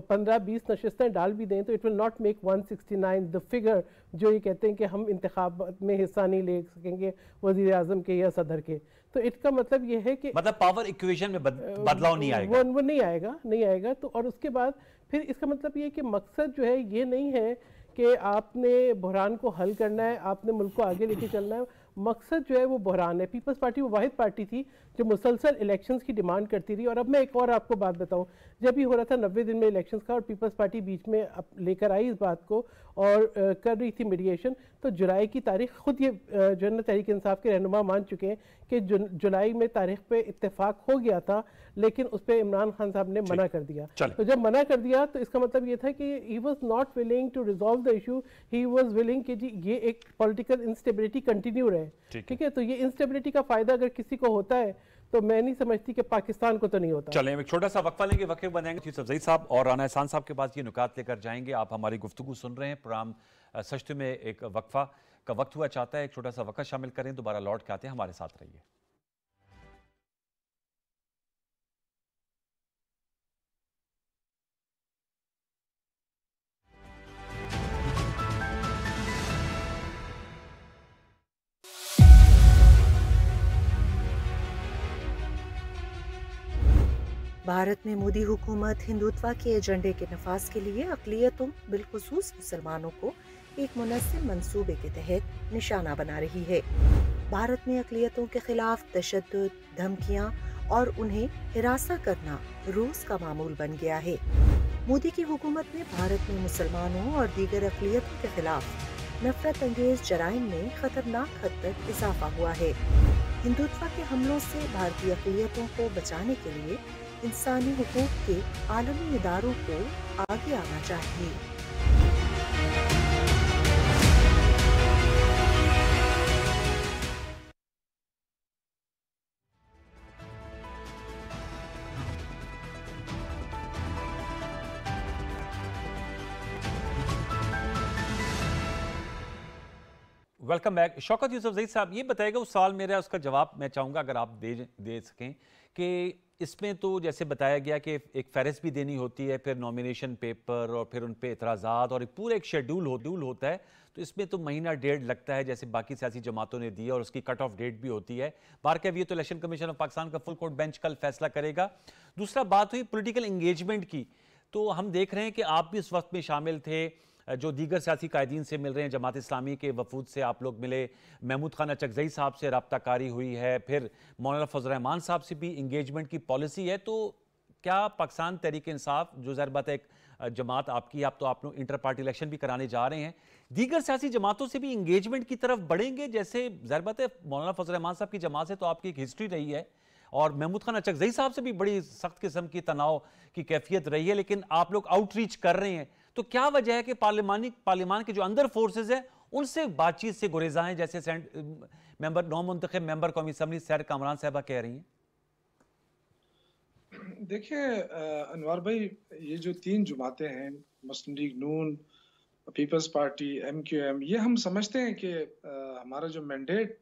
[SPEAKER 3] पंद्रह बीस नशस्तें डाल भी दें तो it will not make 169 the figure जो ये कहते हैं कि हम इंतबात में हिस्सा नहीं ले सकेंगे वजी अजम के या सदर के तो इसका मतलब ये है कि
[SPEAKER 1] मतलब पावर इक्वेशन में बद, बदलाव नहीं आएगा वो,
[SPEAKER 3] वो नहीं आएगा नहीं आएगा तो और उसके बाद फिर इसका मतलब ये कि मकसद जो है ये नहीं है कि आपने बहरान को हल करना है आपने मुल्क को आगे लेके चलना है मकसद जो है वो बहरान है पीपल्स पार्टी वो वाद पार्टी थी जो मुसलसल इलेक्शंस की डिमांड करती रही और अब मैं एक और आपको बात बताऊं जब भी हो रहा था नब्बे दिन में इलेक्शंस का और पीपल्स पार्टी बीच में लेकर आई इस बात को और आ, कर रही थी मीडिएशन तो जुलाई की तारीख खुद ये जो है ना तहरीक इंसाफ के रहनुमा मान चुके हैं कि जुलाई में तारीख पे इतफाक़ हो गया था लेकिन उस पर इमरान खान साहब ने मना कर दिया तो जब मना कर दिया तो इसका मतलब ये था कि he was not willing to resolve the issue he was willing कि जी ये एक पोलिटिकल इंस्टेबिलिटी कंटिन्यू रहे ठीक है तो ये इंस्टेबिलिटी का फ़ायदा अगर किसी को होता है तो मैं नहीं समझती कि पाकिस्तान को तो नहीं होता चलें
[SPEAKER 1] एक छोटा सा वक्फा लेंगे वक्फे बनाएंगे चीफ सफजई साहब और राना एहसान साहब के पास ये नुकात लेकर जाएंगे आप हमारी गुफ्तु सुन रहे हैं प्रोग्राम सश्त में एक वक्फा का वक्त हुआ चाहता है एक छोटा सा वक्त शामिल करें दोबारा लौट के आते हैं हमारे साथ रहिए
[SPEAKER 3] भारत में मोदी हुकूमत हिंदुत्व के एजेंडे के नफाज के लिए अकलीतों बिलखसूस मुसलमानों को एक मुनसिब मनसूबे के तहत निशाना बना रही है भारत में अकलीतों के खिलाफ तशद धमकियाँ और उन्हें हिरासा करना रूस का मामूल बन गया है मोदी की हुकूमत ने भारत में मुसलमानों और दीगर अकलीतों के खिलाफ नफरत अंगेज जराइम में खतरनाक हद तक इजाफा हुआ है हिंदुत्व के हमलों से भारतीय अकलीतों को बचाने के लिए इंसानी हकूक के आलमी इदारों को आगे आना चाहिए
[SPEAKER 1] वेलकम बैक शौकत यूसुफ जईद साहब ये बताएगा उस साल मेरा उसका जवाब मैं चाहूँगा अगर आप दे दे सकें कि इसमें तो जैसे बताया गया कि एक फहरिस्त भी देनी होती है फिर नॉमिनेशन पेपर और फिर उन पर एतराज़ात और एक पूरा एक शेड्यूल होड्यूल होता है तो इसमें तो महीना डेढ़ लगता है जैसे बाकी सियासी जमातों ने दी और उसकी कट ऑफ डेट भी होती है बार कह तो इलेक्शन कमीशन ऑफ पाकिस्तान का फुल कोर्ट बेंच कल फैसला करेगा दूसरा बात हुई पोलिटिकल इंगेजमेंट की तो हम देख रहे हैं कि आप भी इस वक्त में शामिल थे जो दीगर सियासी कायदीन से मिल रहे हैं जमात इस्लामी के वफूद से आप लोग मिले महमूद खान अचकजई साहब से रबताकारी हुई है फिर मौलाना फजलरहमान साहब से भी इंगेजमेंट की पॉलिसी है तो क्या पाकिस्तान तहरीक इंसाफ जो जरबत एक जमात आपकी आप तो आप लोग इंटर पार्टी इलेक्शन भी कराने जा रहे हैं दीगर सियासी जमातों से भी इंगेजमेंट की तरफ बढ़ेंगे जैसे जरबत मौलाना फजलरहमान साहब की जमात से तो आपकी एक हिस्ट्री रही है और महमूद खान अचकजई साहब से भी बड़ी सख्त किस्म की तनाव की कैफियत रही है लेकिन आप लोग आउटरीच कर रहे हैं तो क्या वजह है कि पार्लिमानी पार्लिमान के जो अंदर फोर्सेज हैं उनसे बातचीत से गुरेजा है जैसे मेंबर नौ मुंतब मेंबर कौमी असम्बली सैर कामरान साहबा कह रही हैं
[SPEAKER 4] देखिए अनवर भाई ये जो तीन जमातें हैं Muslim League Noon Peoples Party M Q M ये हम समझते हैं कि हमारा जो मैंडेट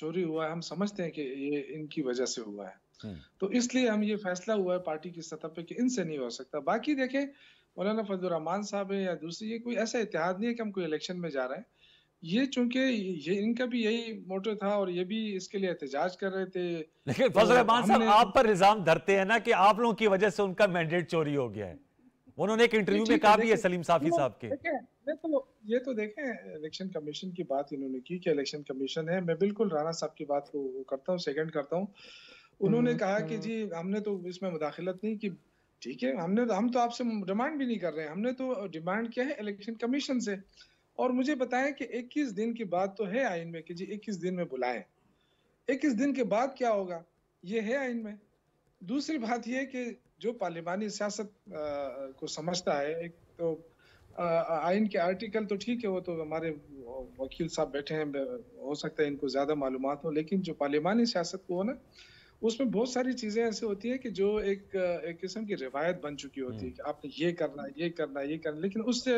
[SPEAKER 4] चोरी हुआ है हम समझते हैं कि ये इनकी वजह से हुआ है हम्म। तो इसलिए हम ये फैसला हुआ है पार्टी की सतह पे कि इनसे नहीं हो सकता बाकी देखें मौलाना फजलरहमान साहब है या दूसरी ये कोई ऐसा इतिहाद नहीं है कि हम कोई इलेक्शन में जा रहे हैं ये चूंकि ये इनका भी यही मोटो था और ये भी इसके लिए एहतजाज कर रहे थे
[SPEAKER 1] लेकिन तो फजल रहमान साहब आप पर इल्जाम धरते हैं ना कि आप लोगों की वजह से उनका मैंडेट चोरी हो गया है उन्होंने एक इंटरव्यू में तो कहा भी है सलीम साफी साहब के
[SPEAKER 4] तो, ये तो देखें इलेक्शन कमीशन की बात इन्होंने की कि इलेक्शन कमीशन है मैं बिल्कुल राणा साहब की बात को करता हूँ सेकंड करता हूँ उन्होंने हम्म, कहा कि हम्म। जी हमने तो इसमें मुदाखलत नहीं की ठीक है हमने तो- हम तो आपसे डिमांड भी नहीं कर रहे हैं हमने तो डिमांड किया है इलेक्शन कमीशन से और मुझे बताएं कि 21 दिन की बात तो है आइन में कि जी 21 दिन में बुलाएं 21 दिन के बाद क्या होगा ये है आइन में दूसरी बात यह कि जो पार्लिमानी सियासत को समझता है एक तो आइन के आर्टिकल तो ठीक है वो तो हमारे वकील साहब बैठे हैं हो सकता है इनको ज़्यादा मालूम हो लेकिन जो पार्लिमानी सियासत को हो ना उसमें बहुत सारी चीजें ऐसी होती है कि जो एक एक किस्म की रिवायत बन चुकी होती है हम्म। कि आपने ये करना ये करना ये करना लेकिन उससे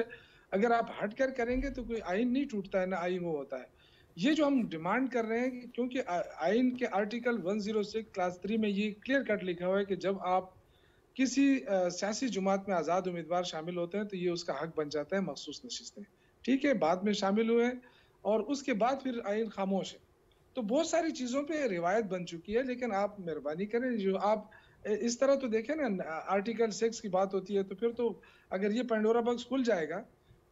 [SPEAKER 4] अगर आप हट कर करेंगे तो कोई आइन नहीं टूटता है ना आइन वो होता है ये जो हम डिमांड कर रहे हैं क्योंकि आइन के आर्टिकल 106 क्लास थ्री में ये क्लियर कट लिखा हुआ है कि जब आप किसी सियासी जमात में आज़ाद उम्मीदवार शामिल होते हैं तो ये उसका हक बन जाता है मखसूस नशिस्तें ठीक है बाद में शामिल हुए और उसके बाद फिर आइन खामोश है तो बहुत सारी चीज़ों पे रिवायत बन चुकी है लेकिन आप मेहरबानी करें जो आप इस तरह तो देखें ना आर्टिकल सिक्स की बात होती है तो फिर तो अगर ये पेंडोरा बॉक्स खुल जाएगा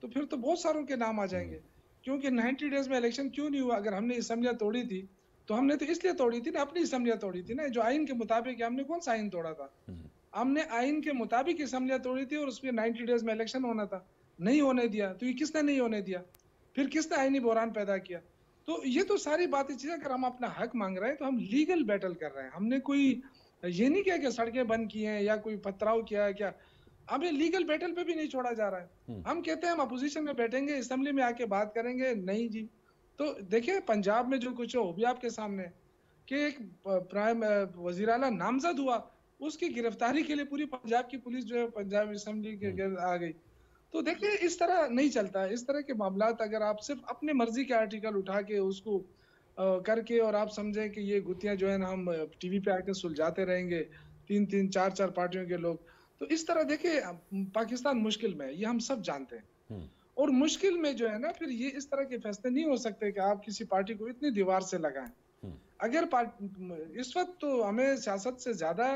[SPEAKER 4] तो फिर तो बहुत सारों के नाम आ जाएंगे हम्म। क्योंकि नाइन्टी डेज में इलेक्शन क्यों नहीं हुआ अगर हमने इसम्बलियाँ तोड़ी थी तो हमने तो इसलिए तोड़ी थी ना अपनी इसम्बलियाँ तोड़ी थी ना जो आइन के मुताबिक हमने कौन सा आइन तोड़ा था हम्म। हमने आइन के मुताबिक इसम्बलियाँ तोड़ी थी और उसमें नाइन्टी डेज में इलेक्शन होना था नहीं होने दिया तो ये किसने नहीं होने दिया फिर किसने आइनी बहरान पैदा किया तो ये तो सारी बातें चीजें अगर हम अपना हक मांग रहे हैं तो हम लीगल बैटल कर रहे हैं हमने कोई ये नहीं किया कि सड़कें बंद की हैं या कोई पथराव किया है क्या हमें लीगल बैटल पे भी नहीं छोड़ा जा रहा है हम्म। हम कहते हैं हम अपोजिशन में बैठेंगे असेंबली में आके बात करेंगे नहीं जी तो देखिए पंजाब में जो कुछ हो भी आपके सामने कि एक प्राइम वजीर अला नामजद हुआ उसकी गिरफ्तारी के लिए पूरी पंजाब की पुलिस जो है पंजाब असेंबली के हम्म। आ गई तो देखिए इस तरह नहीं चलता है इस तरह के मामला अगर आप सिर्फ अपने मर्जी के आर्टिकल उठा के उसको करके और आप समझें कि ये गुतियां जो है ना हम टीवी पे आके सुलझाते रहेंगे तीन तीन चार चार पार्टियों के लोग तो इस तरह देखिए पाकिस्तान मुश्किल में है ये हम सब जानते हैं हम्म। और मुश्किल में जो है ना फिर ये इस तरह के फैसले नहीं हो सकते कि आप किसी पार्टी को इतनी दीवार से लगाएं हम्म। अगर इस वक्त तो हमें सियासत से ज्यादा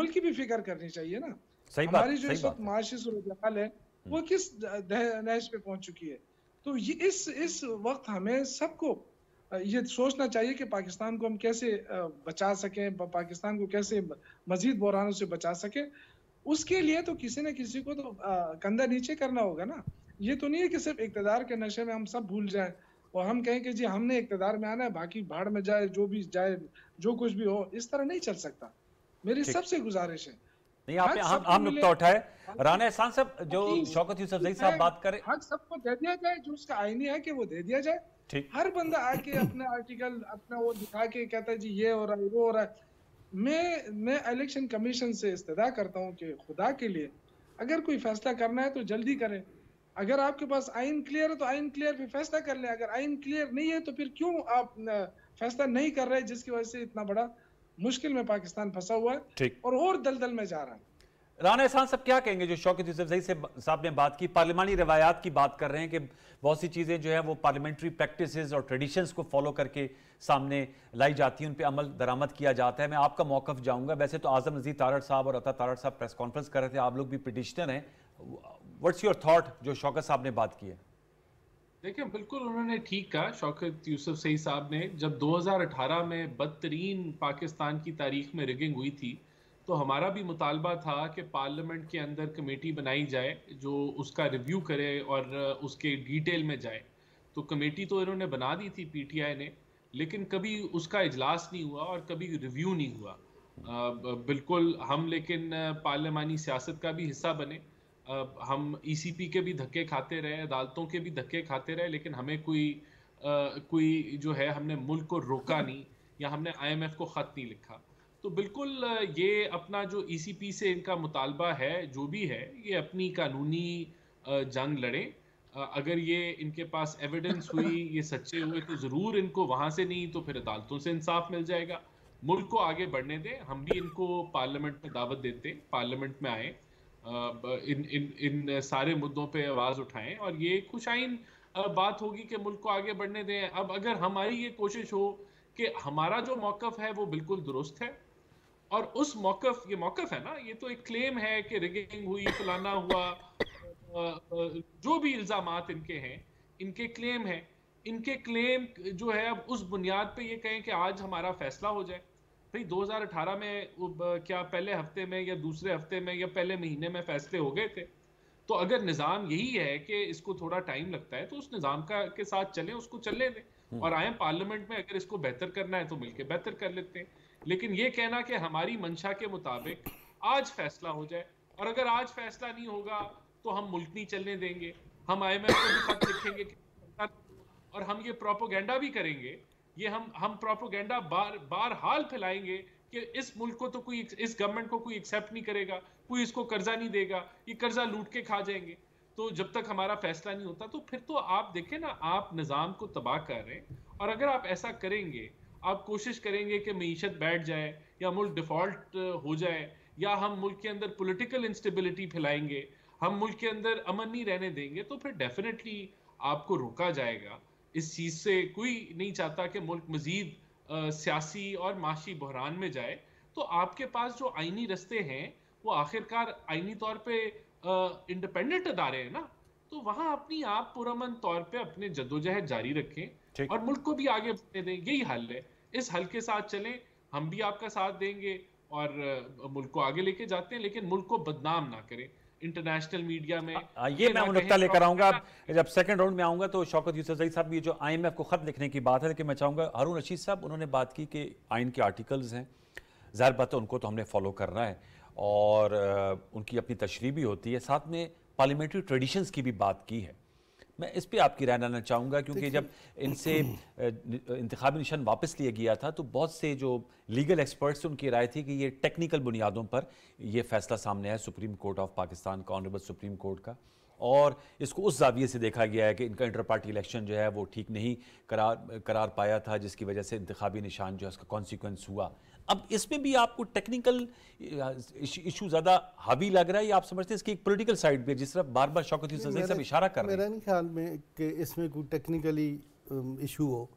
[SPEAKER 4] मुल्क की भी फिक्र करनी चाहिए ना हमारी जो इस वक्त माशी सूरत है वो किस नहज पे पहुंच चुकी है तो ये इस इस वक्त हमें सबको ये सोचना चाहिए कि पाकिस्तान को हम कैसे बचा सकें पाकिस्तान को कैसे मजीद बहरानों से बचा सकें उसके लिए तो किसी न किसी को तो कंधा नीचे करना होगा ना ये तो नहीं है कि सिर्फ इकतदार के नशे में हम सब भूल जाएं और हम कहें कि जी हमने इकतदार में आना है बाकी भाड़ में जाए जो भी जाए जो कुछ भी हो इस तरह नहीं चल सकता मेरी सबसे गुजारिश है
[SPEAKER 1] नहीं आपने अहम नुकता उठाए राना एहसान साहब जो शौकत यूसफ तो जई साहब बात करें
[SPEAKER 4] हक सबको दे दिया जाए जो उसका आईनी है कि वो दे दिया जाए ठीक हर बंदा आके अपना आर्टिकल अपना वो दिखा के कहता है जी ये हो रहा है वो हो रहा है मैं मैं इलेक्शन कमीशन से इस्तः करता हूँ कि खुदा के लिए अगर कोई फैसला करना है तो जल्दी करें अगर आपके पास आइन क्लियर है तो आइन क्लियर भी फैसला कर लें अगर आइन क्लियर नहीं है तो फिर क्यों आप फैसला नहीं कर रहे जिसकी वजह से इतना बड़ा मुश्किल में पाकिस्तान फंसा हुआ है और और दलदल में जा रहा है
[SPEAKER 1] राना एहसान साहब क्या कहेंगे जो शौकत यूसुफ जई से साहब ने बात की पार्लिमानी रवायात की बात कर रहे हैं कि बहुत सी चीज़ें जो है वो पार्लियामेंट्री प्रैक्टिसेस और ट्रेडिशंस को फॉलो करके सामने लाई जाती हैं उन पर अमल दरामद किया जाता है मैं आपका मौकफ जाऊंगा वैसे तो आजम नजीर तारड़ साहब और अता तारड़ साहब प्रेस कॉन्फ्रेंस कर रहे थे आप लोग भी पिटिशनर हैं वट्स योर थाट जो शौकत साहब ने बात की है
[SPEAKER 5] देखिए बिल्कुल उन्होंने ठीक कहा शौकत यूसुफ सही साहब ने जब 2018 में बदतरीन पाकिस्तान की तारीख में रिगिंग हुई थी तो हमारा भी मुतालबा था कि पार्लियामेंट के अंदर कमेटी बनाई जाए जो उसका रिव्यू करे और उसके डिटेल में जाए तो कमेटी तो इन्होंने बना दी थी पीटीआई ने लेकिन कभी उसका इजलास नहीं हुआ और कभी रिव्यू नहीं हुआ आ, बिल्कुल हम लेकिन पार्लियामानी सियासत का भी हिस्सा बने हम ईसीपी e के भी धक्के खाते रहे अदालतों के भी धक्के खाते रहे लेकिन हमें कोई कोई जो है हमने मुल्क को रोका नहीं या हमने आईएमएफ को ख़त नहीं लिखा तो बिल्कुल ये अपना जो ईसीपी e से इनका मुतालबा है जो भी है ये अपनी कानूनी जंग लड़ें अगर ये इनके पास एविडेंस हुई ये सच्चे हुए तो ज़रूर इनको वहाँ से नहीं तो फिर अदालतों से इंसाफ मिल जाएगा मुल्क को आगे बढ़ने दें हम भी इनको पार्लियामेंट में दावत देते पार्लियामेंट में आए इन इन इन सारे मुद्दों पे आवाज़ उठाएं और ये खुशाइन बात होगी कि मुल्क को आगे बढ़ने दें अब अगर हमारी ये कोशिश हो कि हमारा जो मौक़ है वो बिल्कुल दुरुस्त है और उस मौकफ ये मौकफ है ना ये तो एक क्लेम है कि रिगिंग हुई फलाना हुआ जो भी इल्ज़ाम इनके हैं इनके क्लेम है इनके क्लेम जो है अब उस बुनियाद पे ये कहें कि आज हमारा फैसला हो जाए भाई 2018 में क्या पहले हफ्ते में या दूसरे हफ्ते में या पहले महीने में फैसले हो गए थे तो अगर निज़ाम यही है कि इसको थोड़ा टाइम लगता है तो उस निज़ाम का के साथ चलें उसको चलने दें हम्म। और आए पार्लियामेंट में अगर इसको बेहतर करना है तो मिलकर बेहतर कर लेते हैं लेकिन ये कहना कि हमारी मंशा के मुताबिक आज फैसला हो जाए और अगर आज फैसला नहीं होगा तो हम मुल्क नहीं चलने देंगे हम आई एम एफ को तो भी लिखेंगे और हम ये प्रोपोगेंडा भी करेंगे ये हम हम प्रोपोगेंडा बार बार हाल फैलाएंगे कि इस मुल्क को तो कोई इस गवर्नमेंट को कोई एक्सेप्ट नहीं करेगा कोई इसको कर्जा नहीं देगा ये कर्जा लूट के खा जाएंगे तो जब तक हमारा फैसला नहीं होता तो फिर तो आप देखें ना आप निज़ाम को तबाह कर रहे हैं और अगर आप ऐसा करेंगे आप कोशिश करेंगे कि मीशत बैठ जाए या मुल्क डिफ़ॉल्ट हो जाए या हम मुल्क के अंदर पॉलिटिकल इंस्टेबिलिटी फैलाएंगे हम मुल्क के अंदर अमन नहीं रहने देंगे तो फिर डेफिनेटली आपको रोका जाएगा इस चीज़ से कोई नहीं चाहता कि मुल्क मजीद सियासी और माशी बहरान में जाए तो आपके पास जो आइनी रस्ते हैं वो आखिरकार आइनी तौर पर इंडिपेंडेंट अदारे हैं ना तो वहाँ अपनी आप पुरमन तौर पे अपने जदोजहद जारी रखें और मुल्क को भी आगे बढ़ने दें यही हल है इस हल के साथ चलें हम भी आपका साथ देंगे और मुल्क को आगे लेके जाते हैं लेकिन मुल्क को बदनाम ना करें इंटरनेशनल मीडिया में
[SPEAKER 1] आ, ये मैं वो नुकता लेकर आऊंगा जब सेकंड राउंड में आऊंगा तो शौकत यूसुफ जई साहब ये जो आईएमएफ को खत लिखने की बात है लेकिन मैं चाहूंगा हारून रशीद साहब उन्होंने बात की कि आइन के आर्टिकल्स हैं ज़ाहिर बात है उनको तो हमने फॉलो करना है और उनकी अपनी तशरी भी होती है साथ में पार्लियामेंट्री ट्रेडिशंस की भी बात की है मैं इस पर आपकी राय लाना चाहूँगा क्योंकि जब इनसे इंतबी निशान वापस लिया गया था तो बहुत से जो लीगल एक्सपर्ट्स उनकी राय थी कि ये टेक्निकल बुनियादों पर यह फैसला सामने आया सुप्रीम कोर्ट ऑफ पाकिस्तान का ऑनरेबल सुप्रीम कोर्ट का और इसको उस जाविये से देखा गया है कि इनका इंटर पार्टी इलेक्शन जो है वो ठीक नहीं करार करार पाया था जिसकी वजह से इंतबी निशान जो है उसका कॉन्सिक्वेंस हुआ अब इसमें भी आपको टेक्निकल इशू ज्यादा हावी लग रहा है या आप समझते हैं इसकी एक पॉलिटिकल साइड भी जिस तरह बार बार शौकत साहब इशारा कर रहे हैं
[SPEAKER 2] मेरा नहीं ख्याल में कि इसमें कोई टेक्निकली इशू um, हो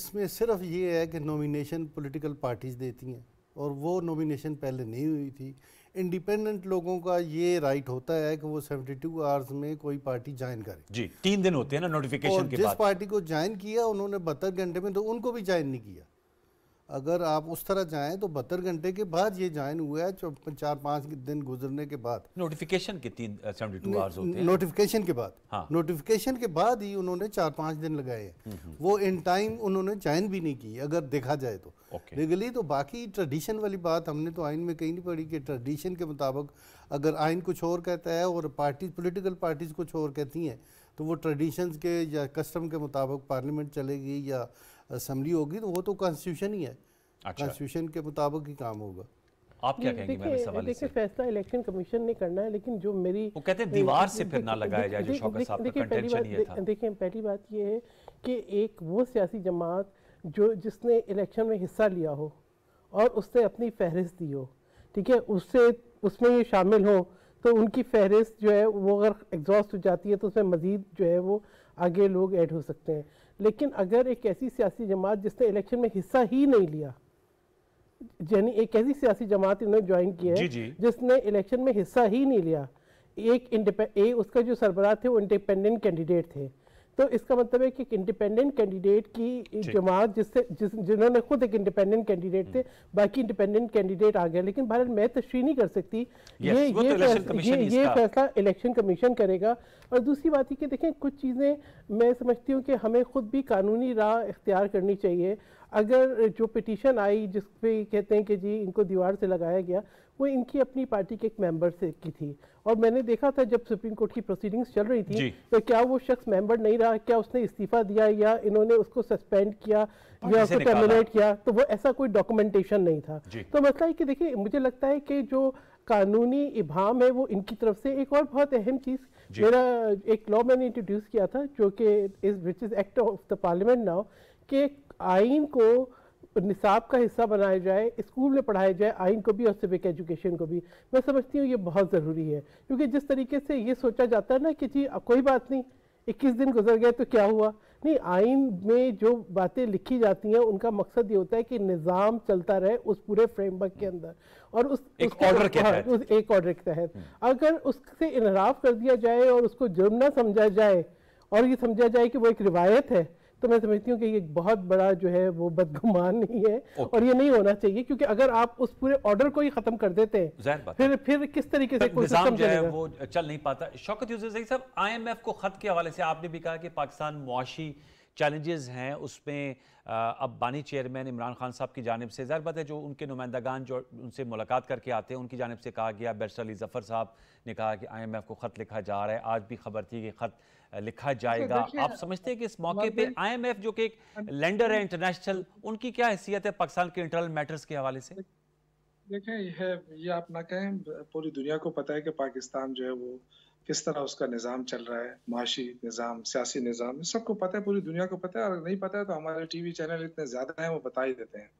[SPEAKER 2] इसमें सिर्फ ये है कि नॉमिनेशन पॉलिटिकल पार्टीज देती हैं और वो नॉमिनेशन पहले नहीं हुई थी इंडिपेंडेंट लोगों का ये राइट होता है कि वो 72 टू आवर्स में कोई पार्टी ज्वाइन करे
[SPEAKER 1] जी तीन दिन होते हैं ना नोटिफिकेशन के जिस
[SPEAKER 2] पार्टी को ज्वाइन किया उन्होंने बहत्तर घंटे में तो उनको भी ज्वाइन नहीं किया अगर आप उस तरह जाएं तो बहत्तर घंटे के बाद ये ज्वाइन हुआ है चार पाँच दिन गुजरने के बाद
[SPEAKER 1] नोटिफिकेशन के तीन सेवेंटी टू आवर्स होते हैं नोटिफिकेशन
[SPEAKER 2] के बाद हाँ। नोटिफिकेशन के बाद ही उन्होंने चार पाँच दिन लगाए हैं हम्म, हम्म। वो इन टाइम उन्होंने ज्वाइन भी नहीं की अगर देखा जाए तो लीगली तो बाकी ट्रेडिशन वाली बात हमने तो आइन में कहीं नहीं पढ़ी कि ट्रेडिशन के मुताबिक अगर आइन कुछ और कहता है और पार्टी पोलिटिकल पार्टीज़ कुछ और कहती हैं तो वो ट्रेडिशन के या कस्टम के मुताबिक पार्लियामेंट चलेगी या असम्बली होगी तो वो तो कॉन्स्टिट्यूशन ही है अच्छा। कॉन्स्टिट्यूशन के मुताबिक ही काम होगा
[SPEAKER 1] आप क्या कहेंगे मैम
[SPEAKER 2] इस
[SPEAKER 3] हवाले से फैसला इलेक्शन कमीशन ने करना है लेकिन जो मेरी वो कहते हैं
[SPEAKER 1] दीवार से फिर ना लगाया जाए जो शौकत साहब का कंटेंशन ये था
[SPEAKER 3] देखिए पहली बात ये है कि एक वो सियासी जमात जो जिसने इलेक्शन में हिस्सा लिया हो और उसने अपनी फहरिस्त दी हो ठीक है उससे उसमें ये शामिल हो तो उनकी फहरिस्त जो है वो अगर एग्जॉस्ट हो जाती है तो उसमें मज़ीद जो है वो आगे लोग ऐड हो सकते हैं लेकिन अगर एक ऐसी सियासी जमात जिसने इलेक्शन में हिस्सा ही नहीं लिया यानी एक ऐसी सियासी जमात इन्होंने ज्वाइन की है जी जी। जिसने इलेक्शन में हिस्सा ही नहीं लिया एक ए, उसका जो सरबराह थे वो इंडिपेंडेंट कैंडिडेट थे तो इसका मतलब है कि एक इंडिपेंडेंट कैंडिडेट की जमात जिससे जिस जिन्होंने खुद एक इंडिपेंडेंट कैंडिडेट थे हम्म। बाकी इंडिपेंडेंट कैंडिडेट आ गए लेकिन भारत मैं तश्री नहीं कर सकती ये ये तो ये ये फैसला इलेक्शन कमीशन करेगा और दूसरी बात ये कि देखें कुछ चीज़ें मैं समझती हूँ कि हमें खुद भी कानूनी राह इख्तियार करनी चाहिए अगर जो पिटीशन आई जिस पे कहते हैं कि जी इनको दीवार से लगाया गया वो इनकी अपनी पार्टी के एक मेंबर से की थी और मैंने देखा था जब सुप्रीम कोर्ट की प्रोसीडिंग्स चल रही थी तो क्या वो शख्स मेंबर नहीं रहा क्या उसने इस्तीफा दिया या इन्होंने उसको सस्पेंड किया या उसको टर्मिनेट किया तो वो ऐसा कोई डॉक्यूमेंटेशन नहीं था तो मसला है कि देखिए मुझे लगता है कि जो कानूनी इबाम है वो इनकी तरफ से एक और बहुत अहम चीज़ मेरा एक लॉ मैंने इंट्रोड्यूस किया था जो कि is which is act of the parliament now के आइन को निसाब का हिस्सा बनाया जाए स्कूल में पढ़ाया जाए आइन को भी और सिविक एजुकेशन को भी मैं समझती हूँ ये बहुत ज़रूरी है क्योंकि जिस तरीके से ये सोचा जाता है ना कि जी कोई बात नहीं इक्कीस दिन गुजर गए तो क्या हुआ नहीं आइन में जो बातें लिखी जाती हैं उनका मकसद ये होता है कि निज़ाम चलता रहे उस पूरे फ्रेमवर्क के अंदर और उस एक ऑर्डर के हाँ, तहत उस एक ऑर्डर के तहत हम्म। अगर उससे इनराफ कर दिया जाए और उसको जुर्म ना समझा जाए और ये समझा जाए कि वो एक रिवायत है तो मैं समझती हूँ कि ये बहुत बड़ा जो है वो बदगुमान नहीं है okay. और ये नहीं होना चाहिए क्योंकि अगर आप उस पूरे ऑर्डर को ही खत्म कर देते हैं फिर फिर किस तरीके से कोई सिस्टम जो है
[SPEAKER 1] वो चल नहीं पाता शौकत यूसर साहब आईएमएफ को खत के हवाले से आपने भी कहा कि पाकिस्तान मुआशी चैलेंजेस हैं उसमें अब बानी चेयरमैन इमरान खान साहब की जानब से ज़ाहिर बात है जो उनके नुमाइंदगान जो उनसे मुलाकात करके आते हैं उनकी जानब से कहा गया बैरसली जफ़र साहब ने कहा कि आईएमएफ को ख़त लिखा जा रहा है आज भी खबर थी कि ख़त लिखा जाएगा आप समझते हैं कि इस मौके पे आईएमएफ जो कि एक लेंडर है इंटरनेशनल उनकी क्या हैसियत है पाकिस्तान के इंटरनल मैटर्स के हवाले से देखें यह ये आप ना कहें
[SPEAKER 4] पूरी दुनिया को पता है कि पाकिस्तान जो है वो किस तरह उसका निज़ाम चल रहा है माशी निज़ाम सियासी निज़ाम सबको पता है पूरी दुनिया को पता है और नहीं पता है तो हमारे टीवी चैनल इतने ज़्यादा हैं वो बता ही देते हैं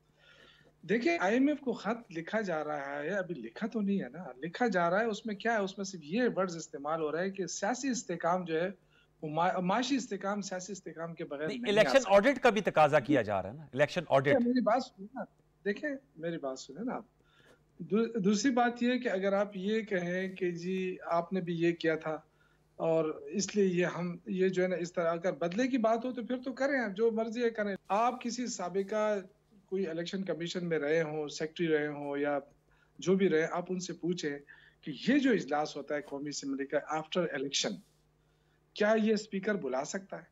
[SPEAKER 4] देखिए आईएमएफ को खत लिखा जा रहा है अभी लिखा तो नहीं है ना लिखा जा रहा है उसमें क्या है उसमें सिर्फ ये वर्ड इस्तेमाल हो रहा है कि सियासी इस्तेकाम जो है माशी इस्तेकाम सियासी इस्तेकाम के बगैर इलेक्शन
[SPEAKER 1] ऑडिट का भी तकाजा किया जा रहा है ना इलेक्शन अच्छा, ऑडिट
[SPEAKER 4] मेरी बात सुनिए ना देखें मेरी बात सुने ना आप दू, दूसरी बात यह कि अगर आप ये कहें कि जी आपने भी ये किया था और इसलिए ये हम ये जो है ना इस तरह अगर बदले की बात हो तो फिर तो करें आप जो मर्जी है करें आप किसी सबका कोई इलेक्शन कमीशन में रहे हों सेक्रेटरी रहे हों या जो भी रहे आप उनसे पूछें कि ये जो इजलास होता है कौमी असम्बली का आफ्टर इलेक्शन क्या ये स्पीकर बुला सकता है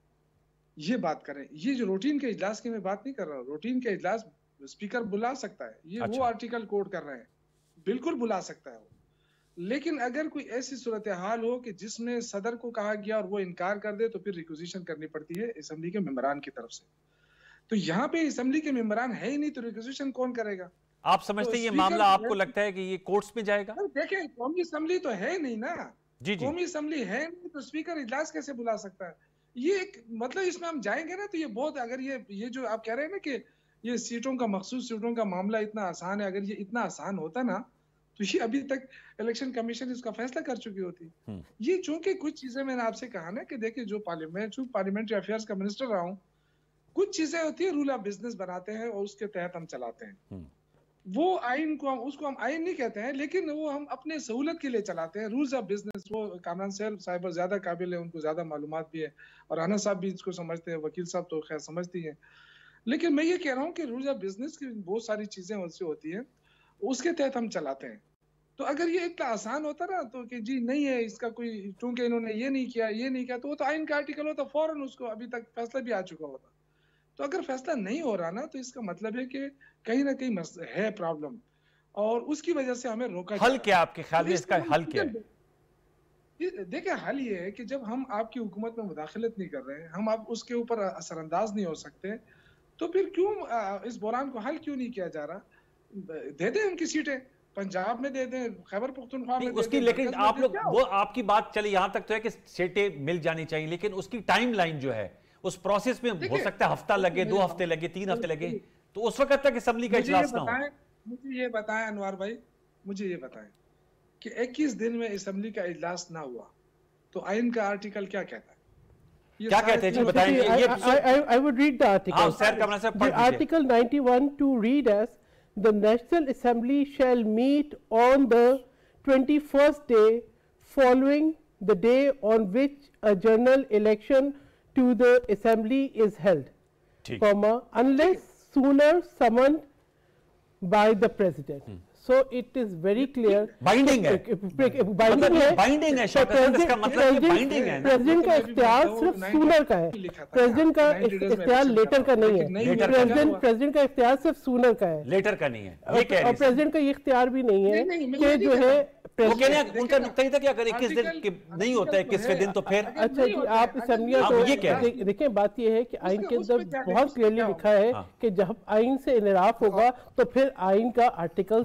[SPEAKER 4] ये बात करें ये जो रूटीन के इजलास की मैं बात नहीं कर रहा हूँ रूटीन के इजलास स्पीकर बुला सकता है ये अच्छा। वो आर्टिकल कोड कर रहे हैं बिल्कुल बुला सकता है वो लेकिन अगर कोई ऐसी सूरत हाल हो कि जिसमें सदर को कहा गया और वो इनकार कर दे तो फिर रिक्विजिशन करनी पड़ती है असम्बली के मेम्बरान की तरफ से तो यहाँ पे असम्बली के मेम्बरान है ही नहीं तो रिक्विजिशन कौन करेगा
[SPEAKER 1] आप समझते तो ये मामला आपको लगता है कि ये कोर्ट्स में जाएगा
[SPEAKER 4] देखें कौमी असम्बली तो है नहीं ना जी जी कौमी असम्बली है नहीं तो स्पीकर इजलास कैसे बुला सकता है ये एक मतलब इसमें हम जाएंगे ना तो ये बहुत अगर ये ये जो आप कह रहे हैं ना कि ये सीटों का मखसूस सीटों का मामला इतना आसान है अगर ये इतना आसान होता ना तो ये अभी तक इलेक्शन कमीशन इसका फैसला कर चुकी होती हम्म। ये चूंकि कुछ चीजें मैंने आपसे कहा ना कि देखिए जो पार्लियामेंट चूंकि पार्लियामेंट्री अफेयर्स का मिनिस्टर रहा हूँ कुछ चीजें होती है रूल ऑफ बिजनेस बनाते हैं और उसके तहत हम चलाते हैं हम्म। वो आइन को हम उसको हम आइन नहीं कहते हैं लेकिन वो हम अपने सहूलत के लिए चलाते हैं रूल्स ऑफ बिजनेस वो कामरान सैर साहब ज़्यादा काबिल है उनको ज़्यादा मालूम भी है और आना साहब भी इसको समझते हैं वकील साहब तो खैर समझती हैं लेकिन मैं ये कह रहा हूँ कि रूल्स ऑफ बिजनेस की बहुत सारी चीज़ें उनसे होती हैं उसके तहत हम चलाते हैं तो अगर ये इतना आसान होता ना तो कि जी नहीं है इसका कोई क्योंकि इन्होंने ये नहीं किया ये नहीं किया तो वो तो आइन का आर्टिकल होता फौरन उसको अभी तक फैसला भी आ चुका होता तो अगर फैसला नहीं हो रहा ना तो इसका मतलब है कि कहीं ना कहीं है प्रॉब्लम और उसकी वजह से हमें रोका हल क्या आपके ख्याल में तो इसका हल क्या देखिए हल ये है कि जब हम आपकी हुकूमत में मुदाखलत नहीं कर रहे हैं हम आप उसके ऊपर असरअंदाज नहीं हो सकते तो फिर क्यों इस बुरान को हल क्यों नहीं किया जा रहा दे दें उनकी सीटें पंजाब में दे दें खैबर पुख्तनख्वा में उसकी लेकिन आप लोग वो
[SPEAKER 1] आपकी बात चले यहाँ तक तो है कि सीटें मिल जानी चाहिए लेकिन उसकी टाइम लाइन जो है उस प्रोसेस में हो सकता है हफ्ता लगे दो हफ्ते लगे तीन हफ्ते लगे तो उस वक्त तक असम्बली का इजलास ना हो
[SPEAKER 4] मुझे ये बताएं अनवर भाई मुझे ये बताएं कि 21 दिन में असम्बली का इजलास ना हुआ तो आइन का आर्टिकल क्या कहता है क्या
[SPEAKER 3] election to the assembly is held, comma, unless sooner summoned by the president. Hmm. binding hai is very clear binding binding binding मतलब मतलब president बाइंडिंग ikhtiyar sirf का ka तो
[SPEAKER 1] सिर्फ president का है later
[SPEAKER 3] का nahi लेटर का नहीं है ikhtiyar sirf sooner ka hai later ka nahi hai ye keh rahe और president का ye इख्तियार भी नहीं है ke जो है वो कहने
[SPEAKER 1] उनका नुकता ही था कि अगर इक्कीस दिन नहीं होता है इक्कीसवें तो दिन तो फिर अच्छा जी आप असम्बलियाँ तो ये क्या
[SPEAKER 3] देखिए बात यह है कि आइन के अंदर बहुत क्लियरली लिखा है हाँ। कि जब आइन से इनराफ होगा हाँ। तो फिर आइन का आर्टिकल